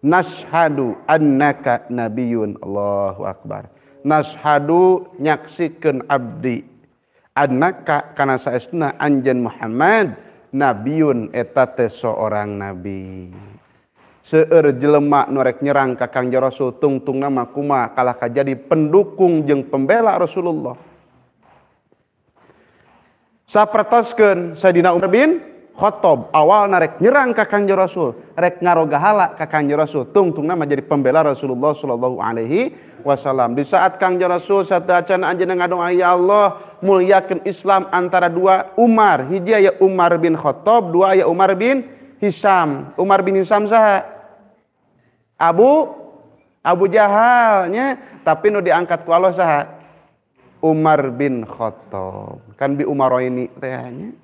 nashadu anaka nabiun Allahuakbar nashadu nyasikan Abdi anakaka karenana Anjen Muhammad nabiun etate seorang nabi seeur jelemak norek nyerang kakang jerosul tung tungamak kuma kalahkah jadi pendukung jeung pembela Rasulullah sapertoskeun Sayyidina Umar bin Khattab awal narek nyerang ka Kanjeng Rasul rek ngarogahala ka Kanjeng Rasul tungtungna mah jadi pembela Rasulullah sallallahu alaihi wasallam di saat Kanjeng Rasul satu acan anjeunna ngadoa ya Allah muliakeun Islam antara dua Umar hiji ya Umar bin Khattab dua ya Umar bin Hisam Umar bin Hisam saha Abu Abu Jahalnya tapi nu diangkat ku Allah saha Umar bin Khattab. Kan bi Umar ini tehnya.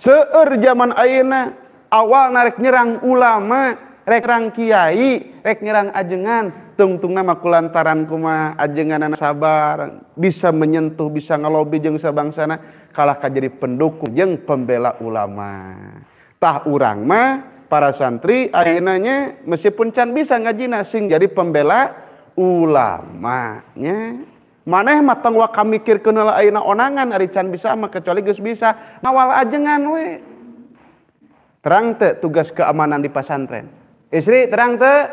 seur zaman ayeuna awal narek nyerang ulama, rek nyerang kiai, rek nyerang ajengan, tungtung nama kulantaran kuma ajengan sabar, bisa menyentuh, bisa ngelobi jeung sabangsana kalah jadi pendukung jeung pembela ulama. Tah urang mah para santri ayeunanya meskipun can bisa ngajina sing jadi pembela ulamanya. buat maneh matang wa kami mikirkenonangan bisacuali bisa nawala ajengan terangte tugas keamanan di pasantren istri eh, terangte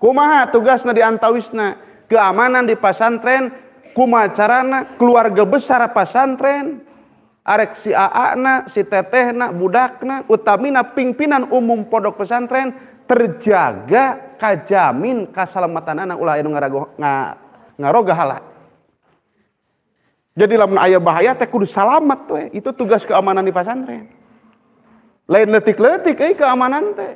kumaha tugas na diantawisna keamanan di pasantren kumacarana keluarga besar pasantren aresiana sitete mudana utamina pimpinan umum podok pesantren terjaga kajjamin kasalamatan anak Ugo ngaroga halak. Jadi lamun ayah bahaya teh kudu salamat tuh. Itu tugas keamanan di pesantren. Lain letik-letik eh keamanan teh.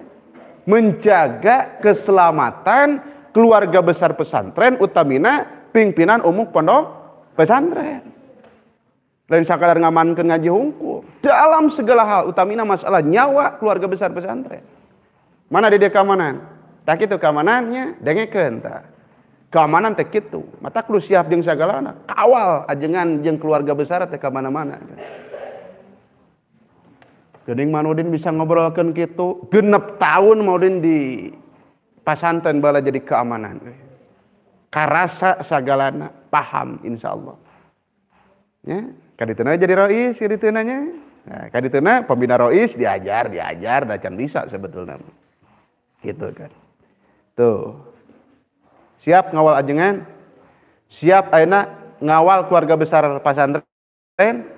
Menjaga keselamatan keluarga besar pesantren utamina pimpinan umum pondok pesantren. Lain sakadar ngamankan ngaji hukum Dalam segala hal utamina masalah nyawa keluarga besar pesantren. Mana dia keamanan? Tak itu keamanannya dengekeun tah keamanan teh gitu, mata kudu siap jeung sagalana kawal ajengan jeng keluarga besar teh ka mana-mana Gening Manudin bisa ngobrolkan gitu genep tahun Manudin di pasantren bala jadi keamanan karasa segalana paham insya Allah ya kaditena jadi rois kaditenanya nah, kaditena pembina rois diajar diajar dan bisa sebetulnya gitu kan tuh siap ngawal ajengan siap aina ngawal keluarga besar pesantren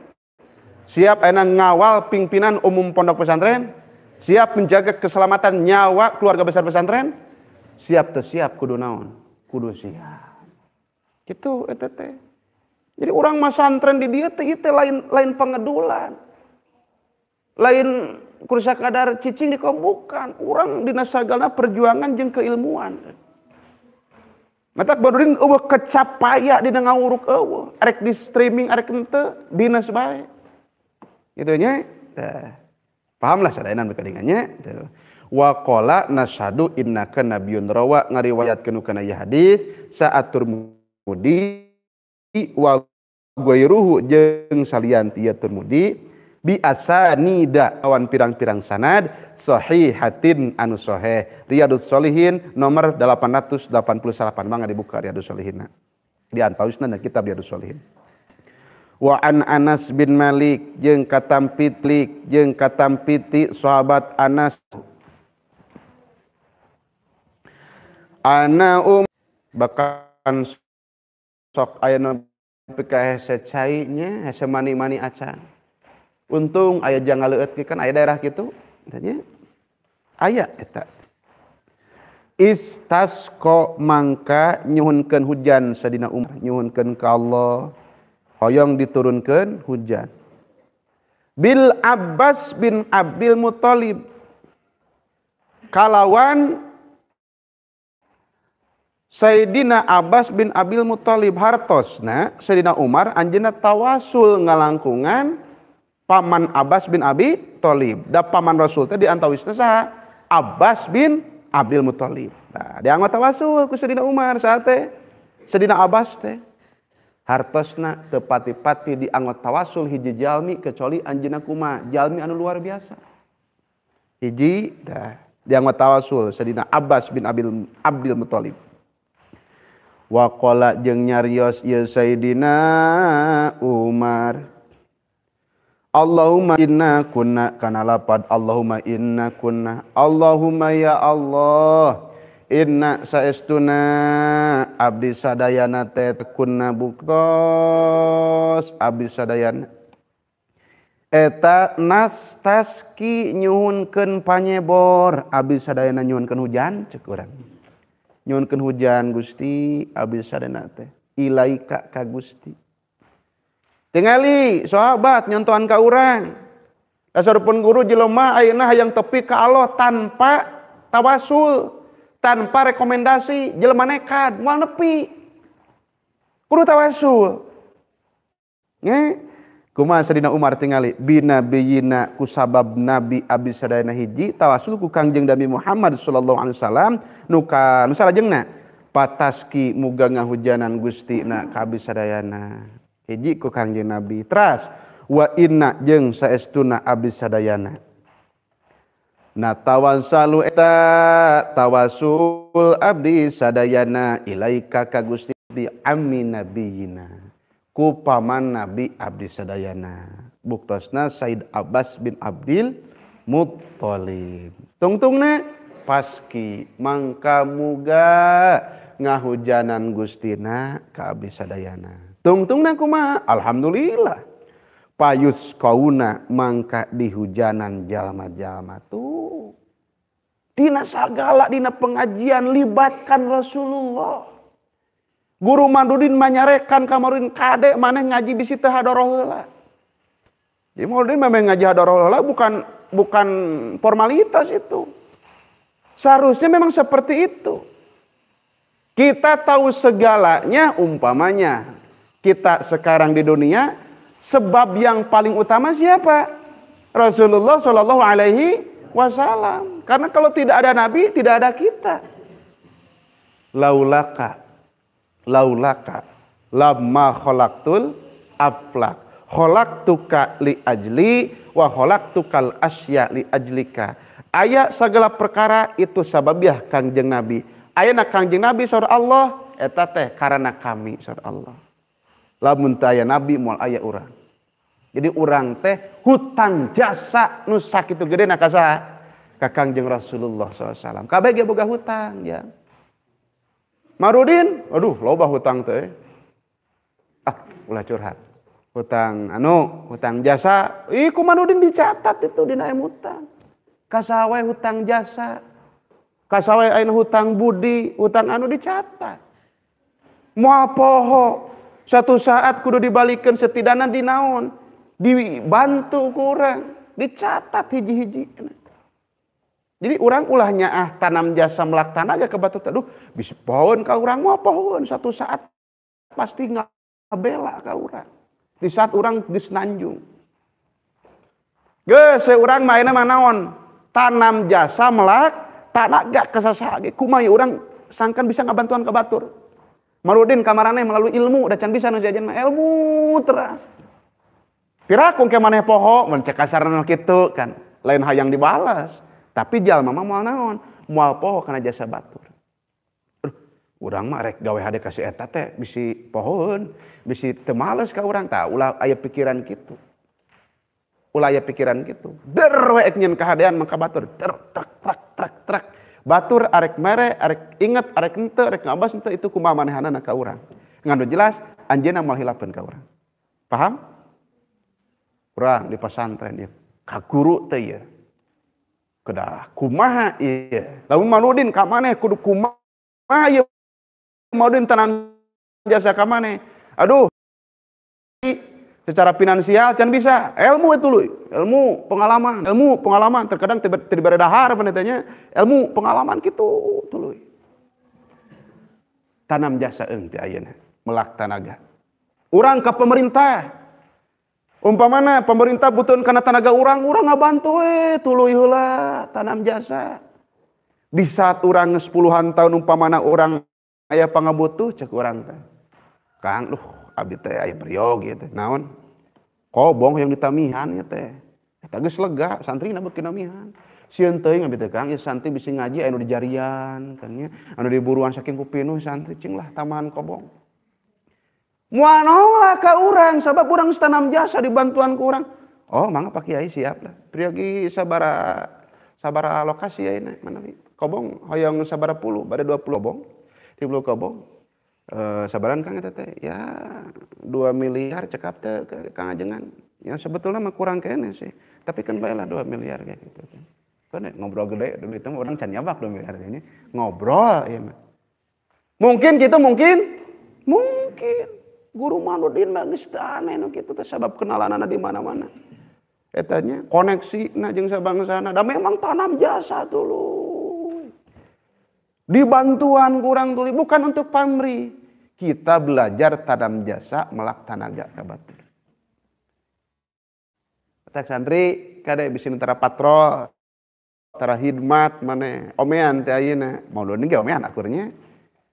siap aina ngawal pimpinan umum pondok pesantren siap menjaga keselamatan nyawa keluarga besar pesantren siap siap kudu naon kudu siap gitu etet. jadi orang masantren di dia teh itu lain lain pengedulan lain kursa kadar cicing dikombukan orang dinasagalna perjuangan jeng keilmuan Matak badurin eueuh kecapaya dina ngawuruk eueuh, arek di streaming arek henteu dinas bae. Gitu nya. Pahamlah sadayana berkedingannya. Tuh. Wa qala nasadu innaka nabiyyun rawa ngariwayatkeun kana ieu hadis saat turmudi wa ghairuhu jeung salian ieu turmudi bi asanida awan pirang-pirang sanad sahihatin anu sahih Riyadus solihin nomor 888 mangga dibuka Riyadus solihin di antausna dan kitab Riyadus solihin wa an Anas bin Malik jeung katampitlik jeung katampiti sahabat Anas ana um bahkan sok aya nu hese cai nya hese mani-mani acan untung aya jangan kan aya aya nyunkan hujandina Umar nykan kalau hoyong diturunkan hujan Bil Abbas bin Ab Muolibkalawan Sayyidina Abbas bin Abil Muthalib hartos Sedina Umar anjina tawawasul ngalangkungan paman Abbas bin Abi Thalib. Da paman Rasul tadi diantawisna saha? Abbas bin Abdul Muthalib. Nah, diangkat tawasul ku Sedina Umar saat Sedina Abbas teh. Hartosna tepati-pati diangkat tawasul hiji jalmi kecuali anjina kuma. Jalmi anu luar biasa. Hiji dah diangkat tawasul Sedina Abbas bin Abdul Abdul Muthalib. Wakola jeng nyarios Sayyidina Umar setiap Allahna Allahna kunna Allahumay Allah inna saestuna Abis Saana kunnabuk Abisdayana eta nasski nyunken panyebor Abis Saana nyunken hujan cukurrang nyunken hujan Gusti Abis sad Ilaika ka Gusti tinggal sahabat nyantuhan kaurang dasar pun guru jelemah yang tepi ke Allah tanpa tawasul tanpa rekomendasi jelemankat nepiguru tawasul Umar tinggal binina nabi Abis hiji tawasuljengbi Muhammad Shallallahusalam nukapataski mugang nga hujanan Gusti kaisdayana Chiji nabi wa Abisdayana nahtawawan selalueta tawasul Abdi Sadayyana Ilaika Ka Gustin di Aminbiina kupaman Nabi Abdi Sadayanabuktosna Said Abbas bin Abdil mulimtung passki Ma kamu muga ngahujanan gusttina ke Abis Sadayana Tungtungna kumaha? Alhamdulillah. Payus kauna mangka dihujanan jalma-jalma tuh. Dina sagala dina pengajian libatkan Rasulullah. Guru Mandudin menyarekan kamarin kade mana ngaji di situ hadoroh Jadi Mandudin memang ngaji hadoroh bukan bukan formalitas itu. Seharusnya memang seperti itu. Kita tahu segalanya umpamanya kita sekarang di dunia sebab yang paling utama siapa? Rasulullah Shallallahu Alaihi Wasallam. Karena kalau tidak ada Nabi, tidak ada kita. Laulaka, laulaka, lama kholaktul aflak. Kholaktuka li ajli wa kholaktukal asya li ajlika. Ayat segala perkara itu sababiah kangjeng Nabi. Ayat nak kangjeng Nabi surah Allah, etate karena kami surah Allah lamun taya nabi mual ayah orang jadi orang teh hutang jasa nusa itu gede nak kasaha kakang jeng Rasulullah SAW kabeh dia boga hutang ya Marudin aduh loba hutang teh ah ulah curhat hutang anu hutang jasa ih kumanudin Marudin dicatat itu dina hutang kasawai hutang jasa kasawai ain hutang budi hutang anu dicatat moal poho Suatu saat kudu dibalikin setidaknya dinaon. Dibantu kurang. Dicatat hiji-hiji. Jadi orang ulahnya ah tanam jasa melak tanah ke batu teduh. Bisa pohon kau orang mau pohon. Satu saat pasti nggak bela kau orang. Di saat orang disnanjung. nanjung. seorang mainnya manaon. Tanam jasa melak tanah gak kesasage. Kumai orang sangkan bisa ngabantuan ke batur. Marudin kamarane melalui ilmu udah can bisa nu jajan mah ilmu teras. Pirakung ke maneh poho mun cek gitu kan. Lain hayang dibalas. Tapi jalma mama mual naon? mual poho karena jasa batur. Urang mah rek gawe hade kasih eta teh bisi pohon, bisi temales males ka urang tah ulah aya pikiran gitu Ulah aya pikiran gitu Der we nyen kahadean maka batur. Der batur arek mere arek inget arek ente arek ngabas ente itu kumaha nak ka urang nganu jelas anjena moal hilapkeun ka urang paham urang di pesantren ieu ka guru teh ieu kedah kumaha ieu lamun maludin ka maneh kudu kumaha ieu maludin tenan jasa ka maneh aduh secara finansial can bisa ilmu itu lu ilmu pengalaman ilmu pengalaman terkadang tiba-tiba dahar penetanya ilmu pengalaman gitu loh tanam jasa enti ayana melak tanaga orang ke pemerintah umpamana pemerintah butuhin karena tenaga orang orang nggak bantu eh tuh loh heula tanam jasa di saat orang sepuluhan tahun umpamana orang ayah pangabutuh cek orang teh kang duh abi teh aya priok gitu naon kobong yang ditamihan ya teh eta geus lega santri na beuki namihan sieun teuing abi teh Kang ieu santri bisi ngaji anu di jarian kan anu di buruan saking kupinu santri cing lah tamahan kobong moal lah ka urang sabab urang tanam jasa dibantuan ku urang oh mangga pak kiai siap lah priok sabara sabara lokasi ya ini nah, mana kobong hoyong sabara puluh bade puluh kobong puluh kobong eh, sabaran Kang teh ya 2 miliar cekap teh Kang Ajengan ya sebetulnya mah kurang kene sih tapi kan baiklah 2 miliar kayak gitu kan ya, ngobrol gede dulu itu orang can nyabak 2 miliar ini ngobrol ya mah mungkin gitu mungkin mungkin guru Manudin bagus aneh nu kitu teh sabab kenalan ada di mana-mana etanya koneksi nah jeung sabangsa nah da memang tanam jasa dulu. Dibantuan kurang tuli bukan untuk pamri. Kita belajar tadam jasa melak tanaga kabatur. Tak santri kada bisa tara patrol, tara hidmat mana omean teh ayeuna. Maulud ge omean akurnya.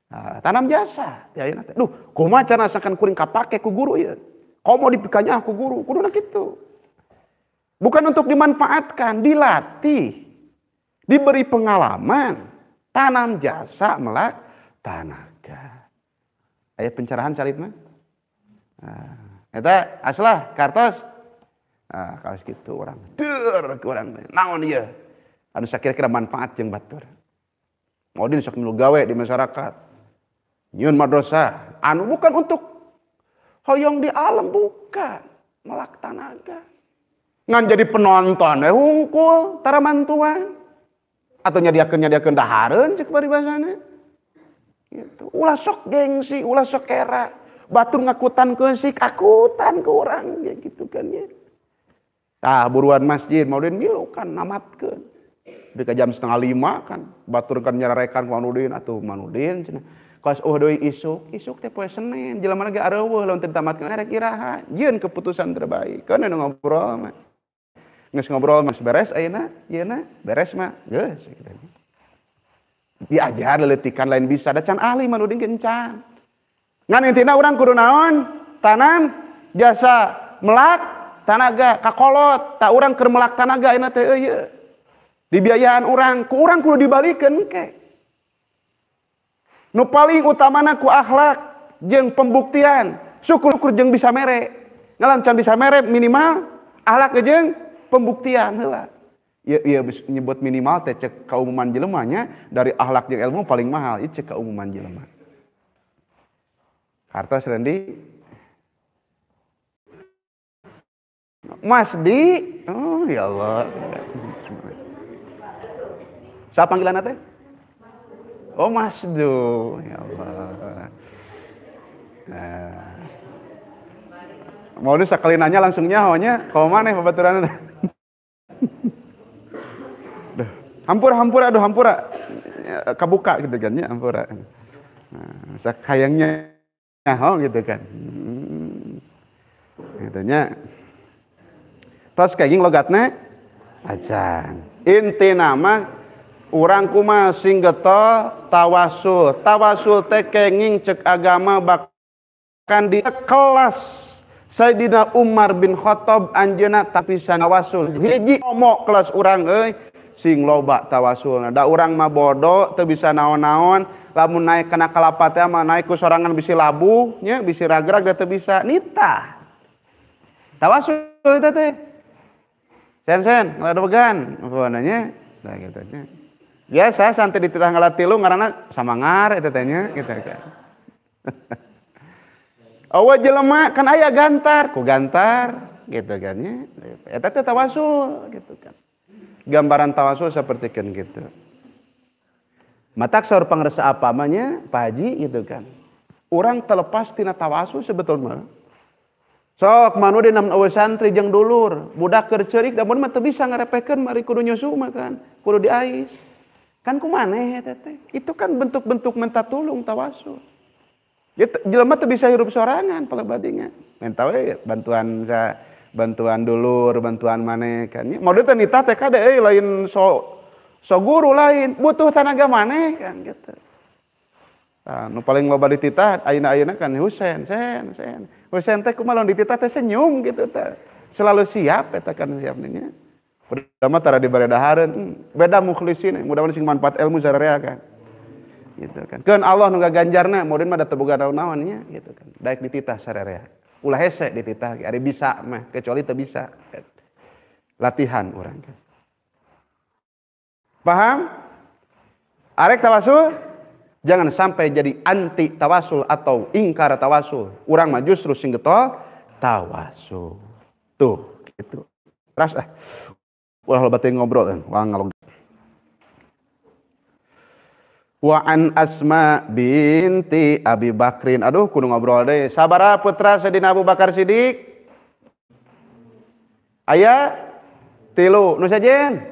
Nah, tanam jasa teh ayeuna teh. Duh, kumaha cara sakan kuring kapake ku guru ieu? Komo dipikanya aku guru, nak kitu. Bukan untuk dimanfaatkan, dilatih, diberi pengalaman. Tanam jasa melak tanaga. Ayah pencerahan salitma. Nah, ah, eta aslah kartos. Ah, kalau gitu orang. Dur kurang naon ieu? Anu sakira-kira manfaat jeung batur. Modin sok milu gawe di masyarakat. Nyun madrosa anu bukan untuk hoyong di alam bukan, melak tanaga. Ngan jadi penonton, eh hungkul, tara mantuan atau nyadiakan nyadiakan daharan cek paribasana gitu. ulah sok gengsi ulah sok era batur ngakutan ke si kakutan ke orang ya gitu kan ya tah buruan masjid maulid milu kan namatkan Dekat jam setengah lima kan batur kan nyarekan manudin atau manudin cina kelas oh doi isuk isuk teh poe senin jelema lagi areuh lawan tamatkeun ada kiraha jieun keputusan terbaik kan ngobrol mah nggak ngobrol mas beres ayana ah, ayana beres mah geus gitu. diajar leletikan lain bisa ada can ahli manudin kencan ngan intina orang kudu naon tanam jasa melak tanaga kakolot tak orang ker melak tanaga ayeuna teh euy eh, iya. dibiayaan orang ku orang kudu dibalikeun ke nu paling utamana ku akhlak jeng pembuktian syukur-syukur jeng bisa mere ngalan can bisa mere minimal akhlak jeng pembuktian lah. ya, ya nyebut minimal teh cek keumuman jelemanya dari ahlak yang ilmu paling mahal itu cek keumuman jelema. Harta serendi Mas di Oh ya Allah. siapa panggilan teh? Oh Mas Du. Ya Allah. Nah mau di nanya langsung nyahonnya kalau mana ya, bapak turana hampura hampura aduh hampura ya, kabuka gitu kan ya hampura nah, sakayangnya nyaho gitu kan katanya, hmm, gitu nya terus kayak logatnya ajan, inti nama orang kuma singgeto tawasul tawasul tekenging cek agama bahkan di kelas Sayyidina Umar bin Khattab anjeuna tapi sanawasul. Hiji omok kelas urang euy sing loba tawasulna. Da urang mah bodoh teu bisa naon-naon, lamun naik kana kalapate mah naik ku sorangan bisi labuh nya bisi ragrag da bisa nita. Tawasul eta teh. Sen sen ngaladegan. Pokona Nah, gitu nya. Biasa santri dititah ngalatilu ngaranna samangar eta teh nya gitu kan. Awa jelema kan ayah gantar, ku gantar gitu kan ya. Eta teh tawasul gitu kan. Gambaran tawasul seperti kan gitu. Matak saur pangresa apa namanya? Pak Haji gitu kan. Orang terlepas tina tawasul sebetulnya. Sok manu di namun awe santri jeng dulur, budak kercerik, namun mah bisa ngerepekeun mari kudu nyusu mah kan, kudu diais. Kan kumane teteh Itu kan bentuk-bentuk minta tolong tawasul. Ya, jelema tuh bisa hirup sorangan paling Mentawe ya, bantuan saya bantuan dulur, bantuan mana kan. Ya, mau dia nita teh kada eh, lain so so guru lain butuh tenaga mana kan gitu. Nah, nu paling lo di tita ayeuna ayeuna kan Husen, Sen, Sen. Husen teh kumaha di tita teh senyum gitu teh. Selalu siap eta kan siap nya. Pertama tara di bareda hmm, beda mukhlisin, mudah-mudahan sing manfaat ilmu zararea kan gitu kan kan Allah nunggak ganjarna murid mah ada boga naon-naonnya gitu kan daek dititah sarerea. ulah hese dititah ada bisa mah kecuali teu bisa latihan orang kan paham arek tawasul jangan sampai jadi anti tawasul atau ingkar tawasul orang mah justru sing getol tawasul tuh gitu terasa ah. wah lo ngobrol kan wah ngalog wa an asma binti Abi Bakrin aduh kudu ngobrol deh sabara ah, putra Sedina Abu Bakar Sidik. ayah tilu nu sajen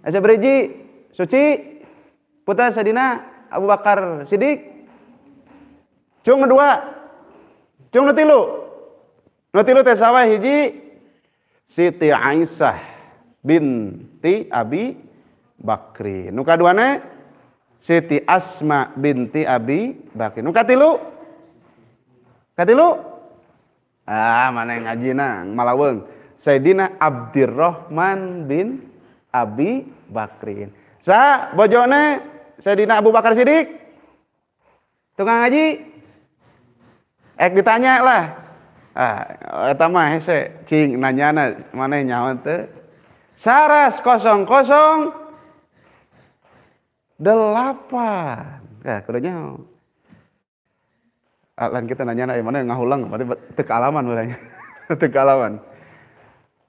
asa beriji suci putra Sedina Abu Bakar Sidik. cung kedua cung nu tilu nu tilu teh sawah hiji Siti Aisyah binti Abi Bakri nu kaduana Siti Asma binti Abi Bakir. Nu katilu? Katilu? Ah, mana yang ngaji nang Malaweng. Sayyidina Abdurrahman bin Abi Bakrin. Sa bojone Sayyidina Abu Bakar Siddiq. Tukang ngaji. Ek ditanya lah. Ah, eta mah hese cing nanyana mana nyawa teh. Saras kosong kosong delapan. Nah, kudanya Alan ah, kita nanya nanya mana yang ngahulang berarti teka alaman mulanya. teka alaman.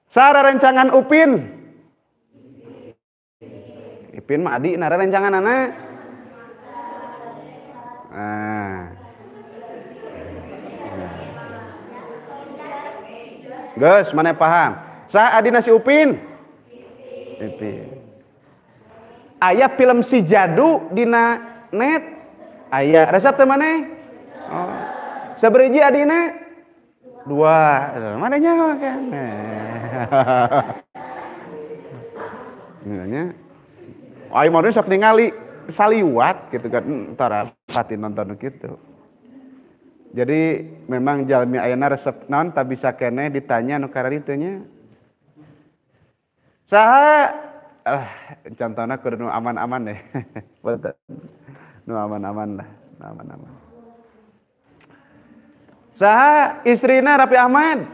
Sara rencangan Upin. Ipin mah adik nara rencangan mana? Nah. Gus, mana paham? Sa adi nasi Upin? Ipin ayah film si jadu dina net ayah resep temane oh. seberiji adine? dua mana nyawa kan Nilainya, ayo mau sok ningali saliwat gitu kan, hmm, Ntar pati nonton gitu. Jadi memang jalmi ayana resep non tak bisa kene ditanya nu nya. Saha ah contohnya kudu nu aman-aman deh ya. betul nu aman-aman lah aman-aman saha istrina Rapi Ahmad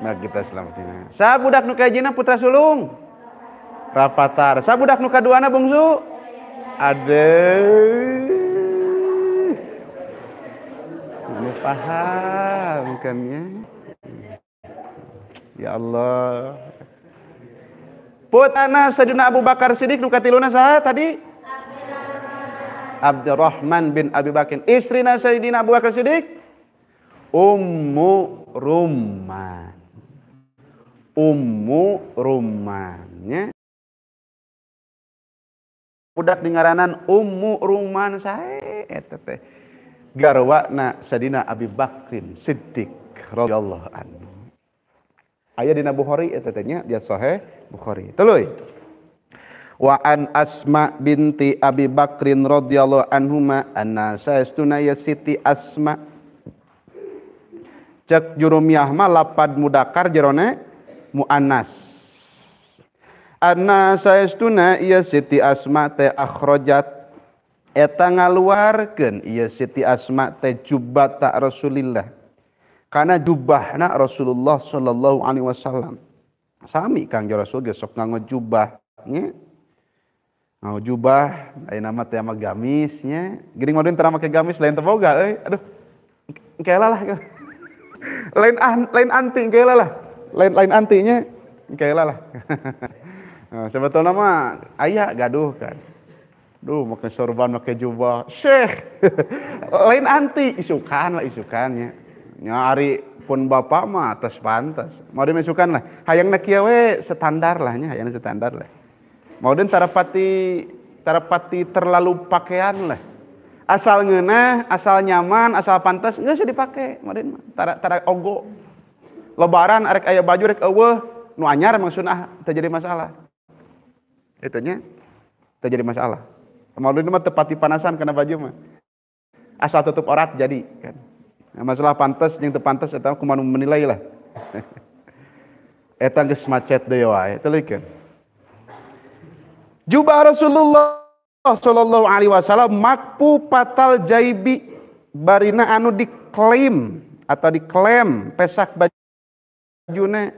nah kita selamatina saha budak nu kajina putra sulung Rapatar saha budak nu kaduana bungsu ada ini paham kan ya ya Allah Putana Sayyidina Abu Bakar Siddiq tiluna saha tadi? Abdurrahman bin Abi Bakar. Istrina Sayyidina Abu Bakar Siddiq? Ummu Rumman. Ummu ya Budak dengaranan Ummu Rumman saya eta teh. Garwana Sayyidina Abi Bakrin Siddiq radhiyallahu anhu. di dina Bukhari eta dia sahih Bukhari. Teluy. Wa an Asma binti Abi Bakrin radhiyallahu anhuma anna saestuna ya Siti Asma cek jurumiah mah lapad mudakar jerone muannas anna saestuna iya Siti Asma teh akhrajat eta ngaluarkeun iya Siti Asma teh jubata Rasulillah karena jubahna Rasulullah sallallahu alaihi wasallam sami Kang jora ge sok nganggo jubah nya nganggo jubah aya nama teh mah gamis nya gering modern teh make gamis lain teu boga euy aduh engke lah lain an, ah, lain anti engke lah lain lain nya engke lah nah, sebetulnya mah ayah gaduh kan Duh, pakai sorban, pakai jubah. Syekh. lain anti isukan lah isukannya. Nyari pun bapak mah atas pantas. Mau dimasukkan lah. Hayang na kiawe standar lah lahnya, hayang standar lah. Mau den tarapati tarapati terlalu pakaian lah. Asal ngena, asal nyaman, asal pantas, nggak usah dipakai. Mau den tarak tarak ogo. Lebaran arek ayah baju rek awe, nu anyar sunah terjadi masalah. itu nya terjadi masalah. Mau den mah tepati panasan karena baju mah. Asal tutup orat jadi kan Nah, masalah pantas yang terpantas eta kumaha menilai lah. eta geus macet deui itu lagi kan? Jubah Rasulullah sallallahu alaihi wasallam makpu patal jaibi barina anu diklaim atau diklaim pesak bajune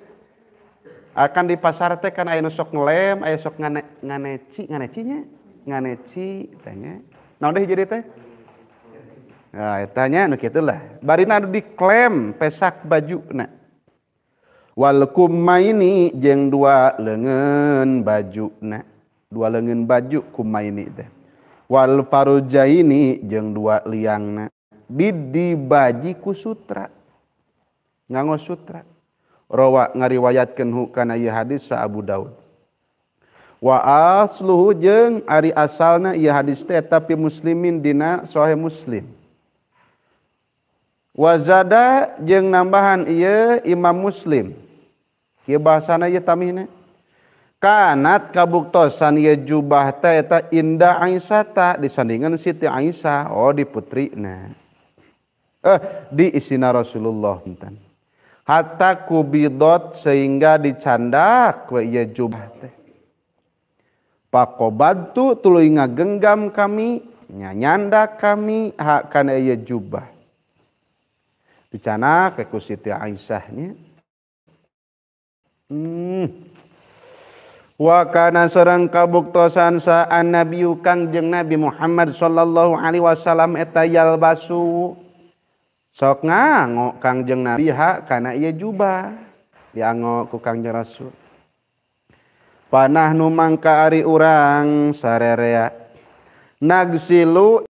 akan di pasar teh kan ayo sok ngelem, aya sok ngane, nganeci, nganecinya, nganeci tanya. nah udah jadi teh? tanyalahin diklaim pesak bajuwalku maini jeng dua lengen baju dua le bajuku maini dehwal Farjaini jeng dua liang bidi bajiku sutra ngago sutrawa riwayatkan hu hadis Abud waalhu jeng ari asal hadis teh tapi muslimin dinashohih muslim wazada je nambahan iye Imam muslim bahasa kabuk indahataandingan Siti Aisah oh, di putri eh, di isina Rasulullah hartakubidot sehingga dicanda Paktu tulu genggam kaminya nyanda kami hakkana jubah dicana ke Siti Aisyah nya hmm. wa kana sareng kabuktosan sa annabi kang jeung Nabi Muhammad sallallahu alaihi wasallam eta yalbasu sok ngango kangjeng Nabi ha kana ieu jubah diango ku kangjeng Rasul panah nu mangka ari urang sarerea nagsilu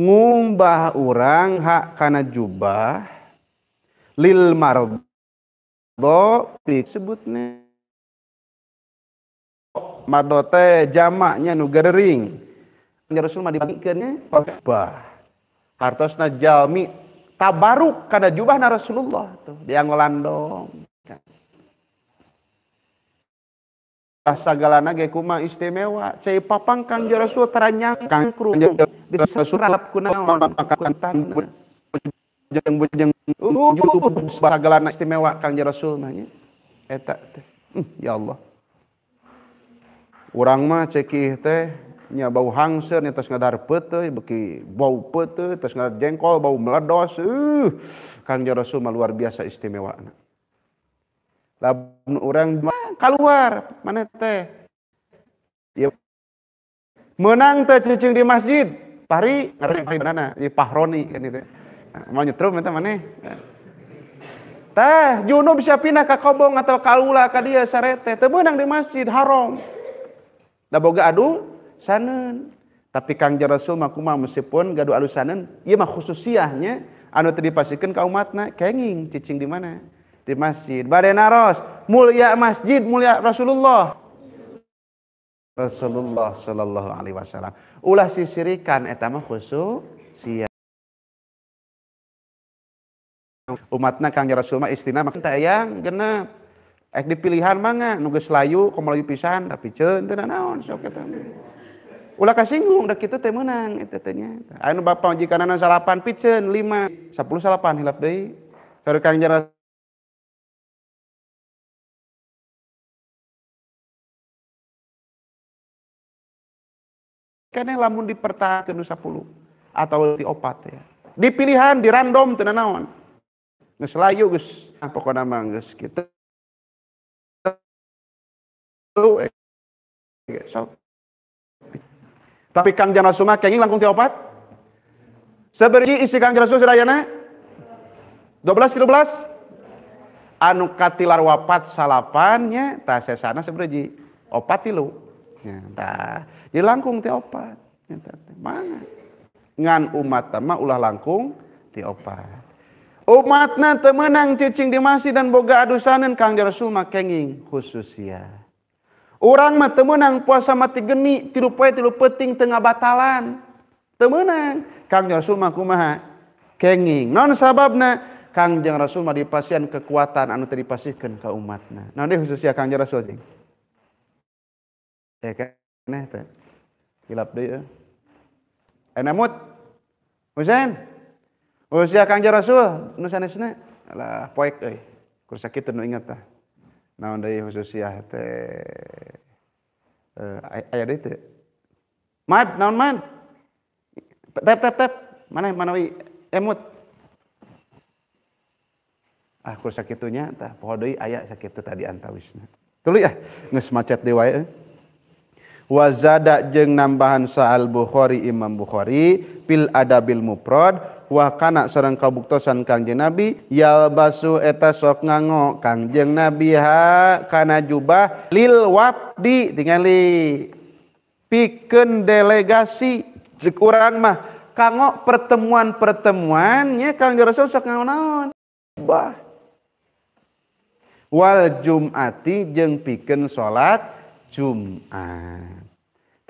ngumbah orang hak karena jubah lil mardo sebutnya mardote jamaknya nu nabi ya Rasul mah dibagikeunnya jubah hartosna jalmi tabaruk kana jubah nabi Rasulullah tuh dianggolan dong sagalana ge kumaha istimewa cai papangkang jeung Rasul teranyang kangkru diserap kunaon jeung bujeng sagalana istimewa kang jeung Rasul mah nya eta teh hmm, ya Allah urang mah cekih teh nya bau hangser nya tos ngadarpeut teh beki bau peuteuh tos ngadar jengkol bau meledos uh kang jeung Rasul mah luar biasa istimewa lamun urang keluar mana teh dia ya. menang teh cicing di masjid pari ngareng pari mana? di pahroni kan itu nah, mau nyetrum itu mana teh junub bisa pindah ke kobong atau kalula ke dia sarete teh menang di masjid haram da boga adu sanen tapi kang jarasul makuma meskipun gaduh alusanan, iya mah khususiahnya anu tadi pastikan kaum umatna kenging cicing di mana di masjid. Badai naros, mulia masjid, mulia Rasulullah. Rasulullah Shallallahu Alaihi Wasallam. Ulah sisirikan etama khusus sia. umatnya kang ya Rasulullah istina makinta yang genep. Ek dipilihan mangga nugas layu komalayu pisan tapi ceun teu naon sok eta. Ulah kasinggung da kita teh itu tanya teh nya. Anu bapak majikanana salapan piceun lima sepuluh salapan hilap deui. Sareng kang ya Rasulullah kan yang lamun dipertahankan Nusa Pulu atau di opat ya. Di pilihan di random tenanawan naon. Geus layu geus ah, pokona mah geus kitu. Eh, Tapi Kang janasuma Suma kenging langkung ti opat. Seberi isi Kang Jana Suma sadayana 12 13 anu katilar wapat salapannya tasesana seberi opat tilu Nah, ya. di langkung teopat. Ya, Mana? Ngan umat mah ulah langkung teopat. Umatna temenang cicing di masjid dan boga adusanen kang Rasul mah kenging khususnya. Orang mah temenang puasa mati geni tilu poe tilu peting tengah batalan. Temenang kang Rasul mah kumaha kenging. Non sababna Kangjeng Rasul mah dipasian kekuatan anu tadi pasihkeun ka umatna. Nah, deh khususnya Kangjeng Rasul jeng. Iya kan? Ya keneh teh. deh deui. Enemut, Husain. Usia Kangjeng Rasul nu sanesna lah poek euy. Eh. Kursa kitu nu ingat tah. Naon deui ya, khususiah ya, teh eh aya deui teh. Mad naon mad? Tep tep tep. Mana manawi emut. Eh, ah kursa kitunya tah poho deui aya sakitu tadi antawisna. Tuluy ya. ah geus macet ya. wae. Eh zada jeng nambahan sa'al Bukhari Imam Bukhari pil adabil mufrad wa kana sareng kabuktosan Kangjeng Nabi yalbasu eta sok ngango Kangjeng Nabi ha kana jubah lil wafdi tingali pikeun delegasi ceuk urang mah kanggo pertemuan-pertemuannya Kangjeng Rasul sok ngaon-naon bah wal jumati jeng piken salat Jumat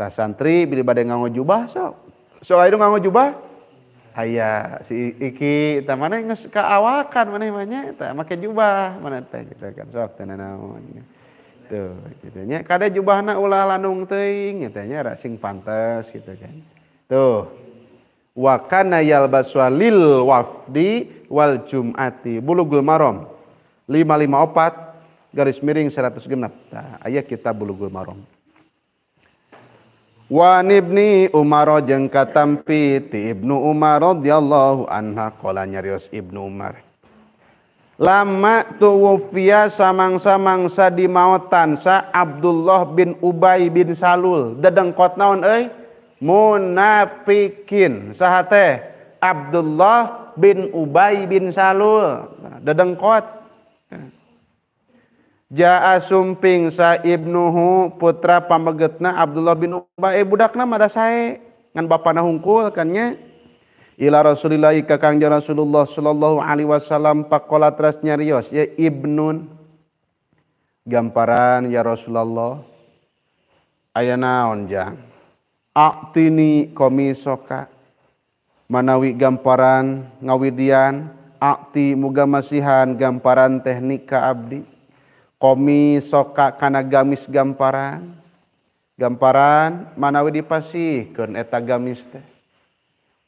Ta santri bila badai nganggo jubah sok. So ayo nganggo jubah? Aya si iki tah mana geus awakan, mana mah tah make jubah mana teh kita gitu kan sok teh naon. Gitu. Tuh gitu nya kada jubahna ulah lanung teuing gitu ya, nya rasing pantas, pantes gitu kan. Tuh wa kana baswa lil wafdi wal jum'ati bulugul marom 554 garis miring 106. Nah, ayat kita bulugul marom. Wan ibni Umar jeng katampi ti Ibnu Umar radhiyallahu anha qala nyarios Ibnu Umar. Lama tuwufiya samangsa-mangsa di mautan sa Abdullah bin Ubay bin Salul Dedeng kot naon euy munafikin saha teh Abdullah bin Ubay bin Salul Dedeng kot Ja'a sumping sa ibnuhu putra pamegetna Abdullah bin Ubay eh, budakna mada sae ngan bapana hungkul kannya ila Rasulillah ka Kangjeng Rasulullah sallallahu alaihi wasallam pakola teras nyarios ya ibnun gamparan ya Rasulullah aya naon jang aktini komisoka manawi gamparan ngawidian akti muga masihan gamparan teknika abdi sokakanaagamis Gamparangammparan manawi dipasi kemis teh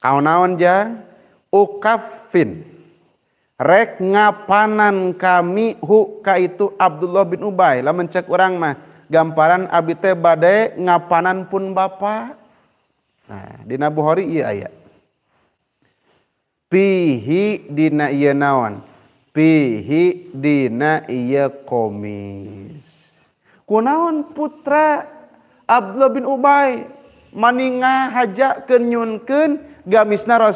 kau naon ukafinrek ngapanan kami huka itu Abdullah binba lah mencek orang mah Gamparan ab badai ngapanan pun ba Buhari pi na dina iya komis kunaon putra Abdul bin Ubay maninga haja kenyunken ga mis naul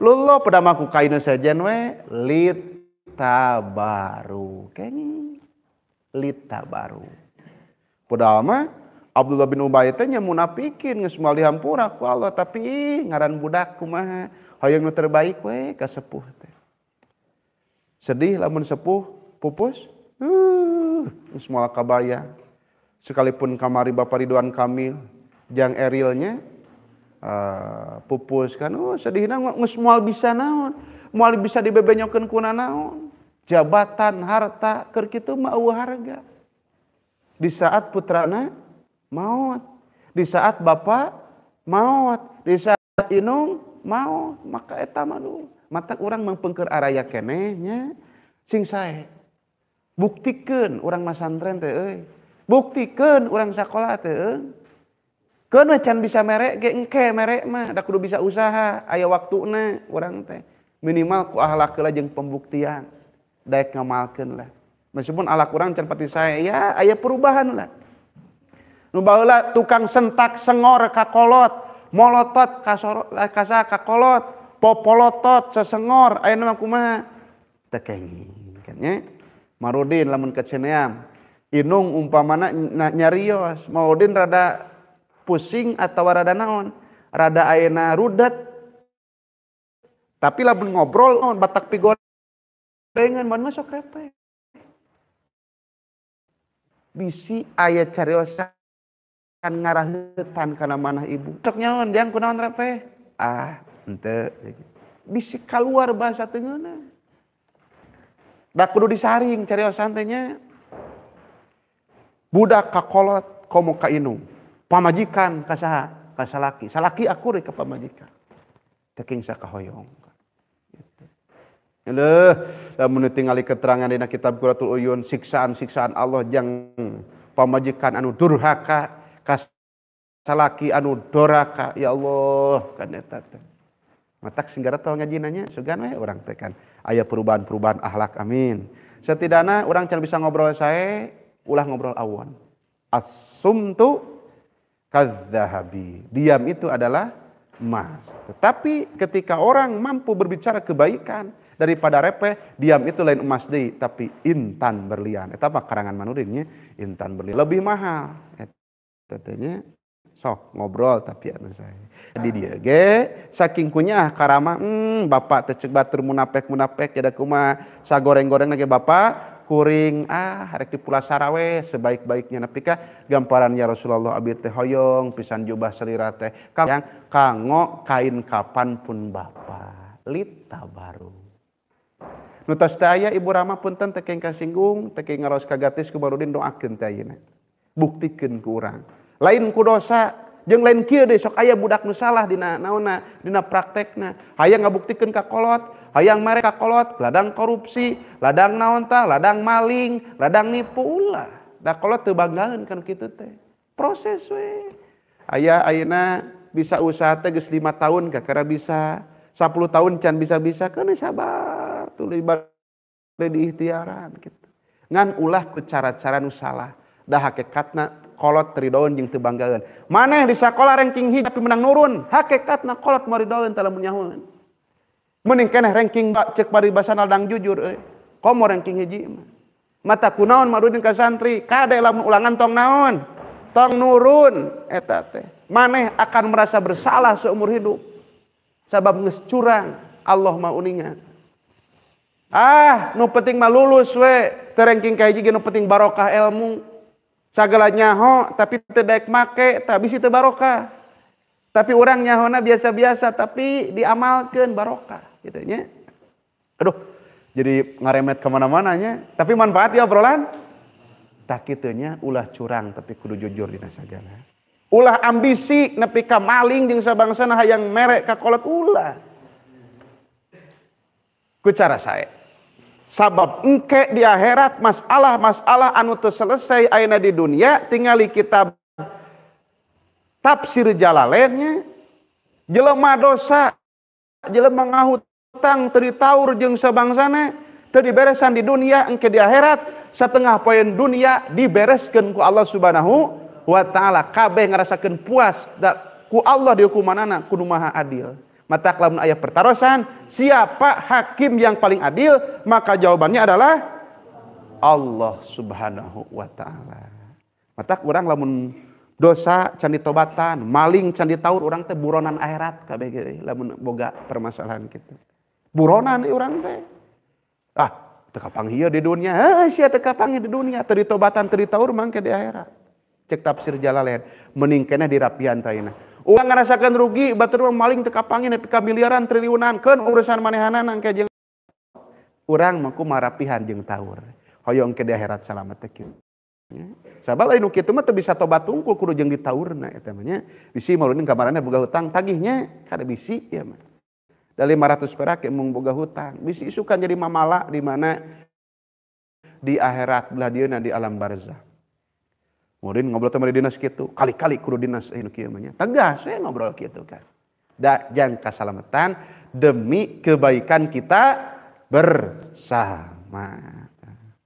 Lu padaku kain saja lit baru kayak lta baru udah lama Abdullah bin ubanya muna pikinpura tapi ngaran budakkumah Ho yang terbaik wee kasepuh teh sedih lamun sepuh pupus uh, semua kabaya sekalipun kamari Bapak Ridwan Kamil jang erilnya uh, pupus kan oh sedih naon nges bisa naon moal bisa dibebenyokeun kuna naon jabatan harta kerkitu mau harga di saat putrana maut di saat bapak maut di saat inung maut maka eta mata orang mempengker araya kenehnya sing saya buktikan orang masantren teh euy buktikan orang sekolah teh kan macan bisa merek ge engke merek mah da kudu bisa usaha aya waktuna orang teh minimal ku ahlak lah jeung pembuktian daek ngamalkeun lah meskipun ala kurang can pati saya ya aya perubahan lah nu tukang sentak sengor kakolot molotot kasoro eh, kasa kakolot popolotot sesengor aya nama kumaha tekengi kanya marudin lamun keceneam inung umpamana nyarios maudin rada pusing atau rada naon rada ayeuna rudat tapi lamun ngobrol naon batak dengan mun masuk repek bisi ayat kan ngarah hutan karena mana ibu cok nyawan dia kunaon repe ah ente bisa keluar bahasa tenggana da kudu disaring cari santainya budak kakolot komo ka inung pamajikan kasah kasalaki salaki akuri ke pamajikan teking sakahoyong gitu. Leh, lamun tingali keterangan dina kitab Quratul Uyun siksaan-siksaan Allah jang pamajikan anu durhaka kasalaki anu doraka ya Allah kan eta teh matak singgara tol ngaji nanya sugan we orang tekan ayah perubahan-perubahan ahlak amin setidaknya orang cara bisa ngobrol saya ulah ngobrol awan Asum asumtu kadzahabi diam itu adalah emas tetapi ketika orang mampu berbicara kebaikan daripada repe, diam itu lain emas deh tapi intan berlian Itu apa karangan manurinnya intan berlian lebih mahal tentunya sok ngobrol tapi anu saya di dia ge saking kunyah karama hmm, bapak tecek batur munapek munapek jadi ya kuma sagoreng goreng lagi bapak kuring ah harek di pula sarawe sebaik baiknya gambaran ya Rasulullah abi teh hoyong pisan jubah selira teh kang yang kango kain kapan pun bapak lita baru nutas taya ibu rama punten tekeng kasinggung tekeng ngaros kagatis kubarudin doakeun teh ayeuna buktikeun ku urang lain kudosa, jeng jeung lain kieu besok aya budak nu salah dina naonna dina praktekna hayang ngabuktikan ka kolot hayang mereka kolot ladang korupsi ladang naon ladang maling ladang nipu ulah da kolot teu kan kitu teh proses we aya ayeuna bisa usaha teh geus 5 tahun kakara bisa 10 tahun can bisa-bisa kana sabar tuluy diikhtiaran gitu ngan ulah ku cara-cara nu salah da hakikatna kolot ridaun jeng tebanggaan. mana yang di sakola ranking hijab tapi menang nurun nak kolot maridaun teh lamun nyahuan mending keneh ranking cek paribasan aldang jujur Eh. komo ranking hiji mata kunaon marudin ke santri kade lamun ulangan tong naon tong nurun Etate. mana akan merasa bersalah seumur hidup sabab geus Allah mau Ah nu penting mah lulus we terengking kayak ge nu penting barokah ilmu segala nyaho tapi tidak make tak bisa barokah tapi orang nyahona biasa-biasa tapi diamalkan barokah gitu nya aduh jadi ngaremet kemana-mana nya tapi manfaat ya obrolan tak kitunya ulah curang tapi kudu jujur di nasagana. ulah ambisi nepi ka maling jeung sabangsana hayang merek ka kolot ulah ku cara saya sabab engke di akhirat masalah-masalah anu terselesai aina di dunia tinggali kitab tafsir jalalainnya jelema dosa jelema ngahutang teri taur jeung sabangsana teu diberesan di dunia engke di akhirat setengah poin dunia dibereskan ku Allah Subhanahu wa taala kabeh ngarasakeun puas da, ku Allah di hukumanana kudu maha adil Mata lamun ayah pertaruhan, siapa hakim yang paling adil? Maka jawabannya adalah Allah Subhanahu wa taala. Matak orang lamun dosa candi tobatan, maling candi taur orang teh buronan akhirat kabeh lamun boga permasalahan kita Buronan orang teh. Ah, tekapang hia di dunia. Heuh, sia tekapang di dunia, teu ditobatan, teu ditaur mangke di akhirat. Cek tafsir Jalalain, meningkena dirapian tayna Uang ngerasakan rugi, batur mah maling tekapangin nepi ka miliaran triliunan kan urusan manehana nangke jeung orang mah ku marapihan jeng tawur. Hoyong ke di akhirat salamet teh kieu. Sabab lain mah bisa tobat tungkul kudu jeung ditaurna eta mah nya. Bisi malunin kamarana boga hutang tagihnya kada bisi ya. mah. Da 500 perak mung boga hutang. Bisi isukan jadi mamala di mana di akhirat belah dieuna di alam barzah. Murid ngobrol sama dinas gitu. Kali-kali kudu dinas anu kieu Tegas we eh, ngobrol gitu kan. Da jang selamatan demi kebaikan kita bersama.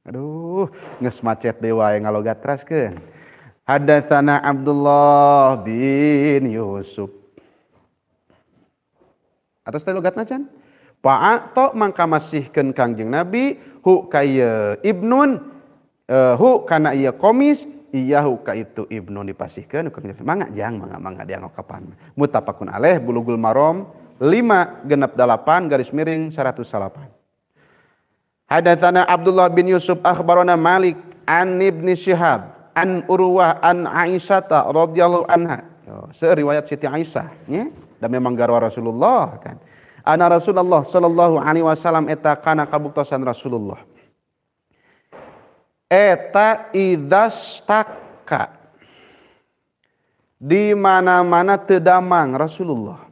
Aduh, geus macet dewa yang ngalogat teraskeun. Hadatsana Abdullah bin Yusuf. Atau saya logatna can? Pa'ato mangka ken Kangjeng Nabi hu kaya ibnun uh, hu kana ieu komis iyahu ka itu ibnu dipasihkan mangga jang mangga mangga dia ngokapan mutapakun aleh bulugul marom lima genap delapan garis miring seratus delapan. Hadatsana Abdullah bin Yusuf akhbarana Malik an Ibni Syihab an Urwah an Aisyah radhiyallahu anha. Yo, seriwayat Siti Aisyah ya. Dan memang garwa Rasulullah kan. Ana Rasulullah sallallahu alaihi wasallam eta kana kabuktosan Rasulullah. Eta idastaka. Di mana-mana tedamang Rasulullah.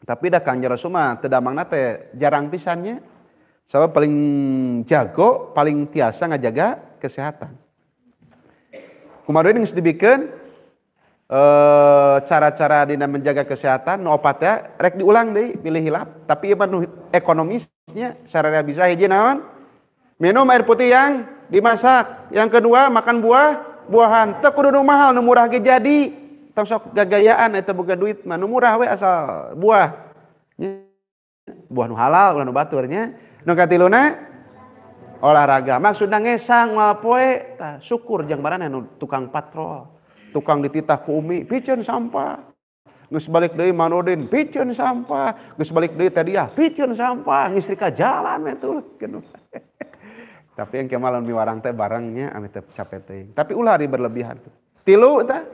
Tapi dah kanjeng Rasul mah tedamang nate jarang pisannya. Sama paling jago, paling tiasa ngajaga kesehatan. Kemarin yang sedibikeun eh, cara-cara dina menjaga kesehatan nu ya, rek diulang deh pilih hilap tapi emang ekonomisnya syariah bisa hiji naon Minum air putih yang dimasak. Yang kedua, makan buah, buahan. Tak kudu mahal, nu murah ge jadi. Tong sok gagayaan eta boga duit mah nu murah we asal buah. Buah nu halal, buah nu batur nya. Nu katiluna olahraga. Maksudna ngesang moal poe, tah syukur jang barana nu tukang patrol, tukang dititah ku umi, Picun sampah. Nges balik dari Manodin, sampah. Nges balik dari ya picun sampah. Nges jalan itu. kenapa tapi yang kemalan warang teh barangnya amit anu teh capek teh tapi ulah hari berlebihan tilu ta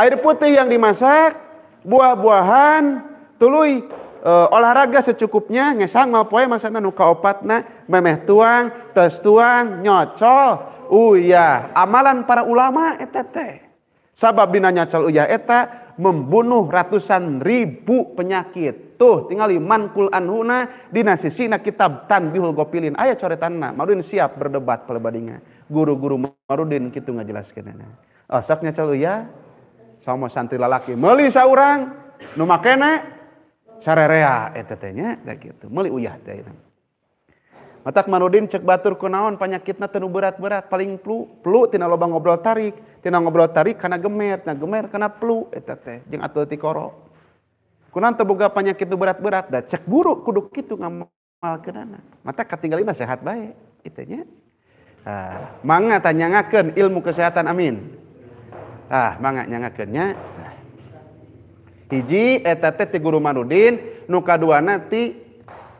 air putih yang dimasak buah-buahan tuluy e, eh, olahraga secukupnya ngesang mau poe masana nu kaopatna memeh tuang tes tuang nyocol Uya, amalan para ulama eta sabab dina nyocol uya eta membunuh ratusan ribu penyakit tinggali mankul an Huna Disi Sina kitab Tanhul gopilin ayaah corere tanahuddin siap berdebat paling badnya guru-guruuddin gitu nggak jelaskan asnya sama santri lalaki Mel orangmaknya gituah mata Manuddin cek batur kenaon panyakit na tenuh berat berat paling plu plutina lobang ngobrol tariktina ngobrol tarik karena gemet nah gemer karena plu et atau ti koro Kunan terbuka penyakit itu berat-berat, dah cek buruk kudu gitu ngamal kenapa? Mata ketinggalan sehat baik, itunya. Ah, manga tanyangakan ilmu kesehatan amin. Ah, manga nyangakannya. Ah. Hiji eta teh ti guru Manudin, nu kaduana ti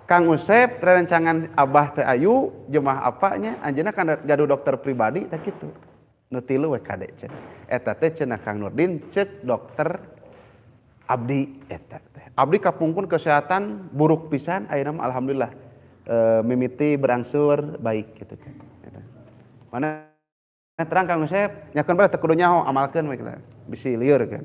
Kang Usep rencangan Abah teh Ayu jemaah apanya anjeunna kan gaduh dokter pribadi tak gitu. Nu tilu we kadek Eta teh cenah Kang Nurdin cek dokter abdi eta eh, abdi kapungkun kesehatan buruk pisan ayeuna alhamdulillah e, mimiti berangsur baik gitu kan gitu. mana terang kang saya nyakon pada tekudu nyaho amalkan baik bisa bisi liur kan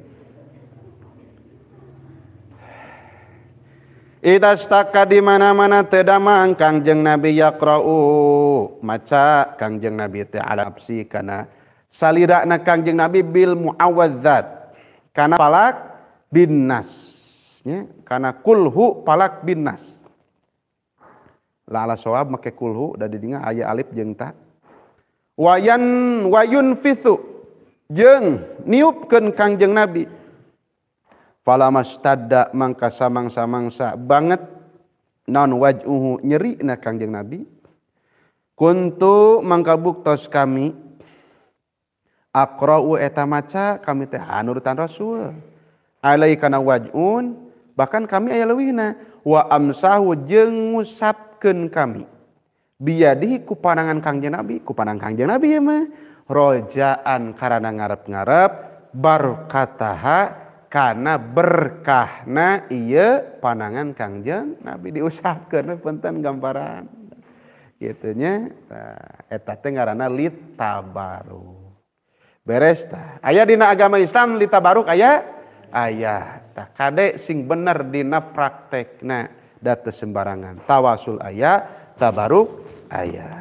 Ida staka di mana-mana tedamang Kangjeng Nabi Yakrawu maca Kangjeng Nabi teh alapsi kana salirana Kangjeng Nabi bil muawadzat karena palak bin nas. Ya, karena kulhu palak bin nas. La ala soab make kulhu dari dinga ayat alif jeng ta. Wayan wayun fitu jeng niupkan kangjeng nabi. Falamastada mangka samang samangsa-mangsa banget non wajuhu nyeri na kangjeng nabi. Kuntu mangka buktos kami akra'u eta maca kami teh hanurutan Rasul alaikana waj'un bahkan kami aya leuwihna wa amsahu jeung ngusapkeun kami biadihi ku panangan Kangjeng Nabi ku panang Kangjeng Nabi ya mah rojaan karena ngarep-ngarep barkataha karena berkahna iya panangan Kangjeng Nabi diusapkeun punten gambaran gitunya nah, eta teh ngaranna litabaruk beres tah aya dina agama Islam litabaruk aya ayah tah kade sing bener dina praktekna data sembarangan tawasul ayah tabaruk ayah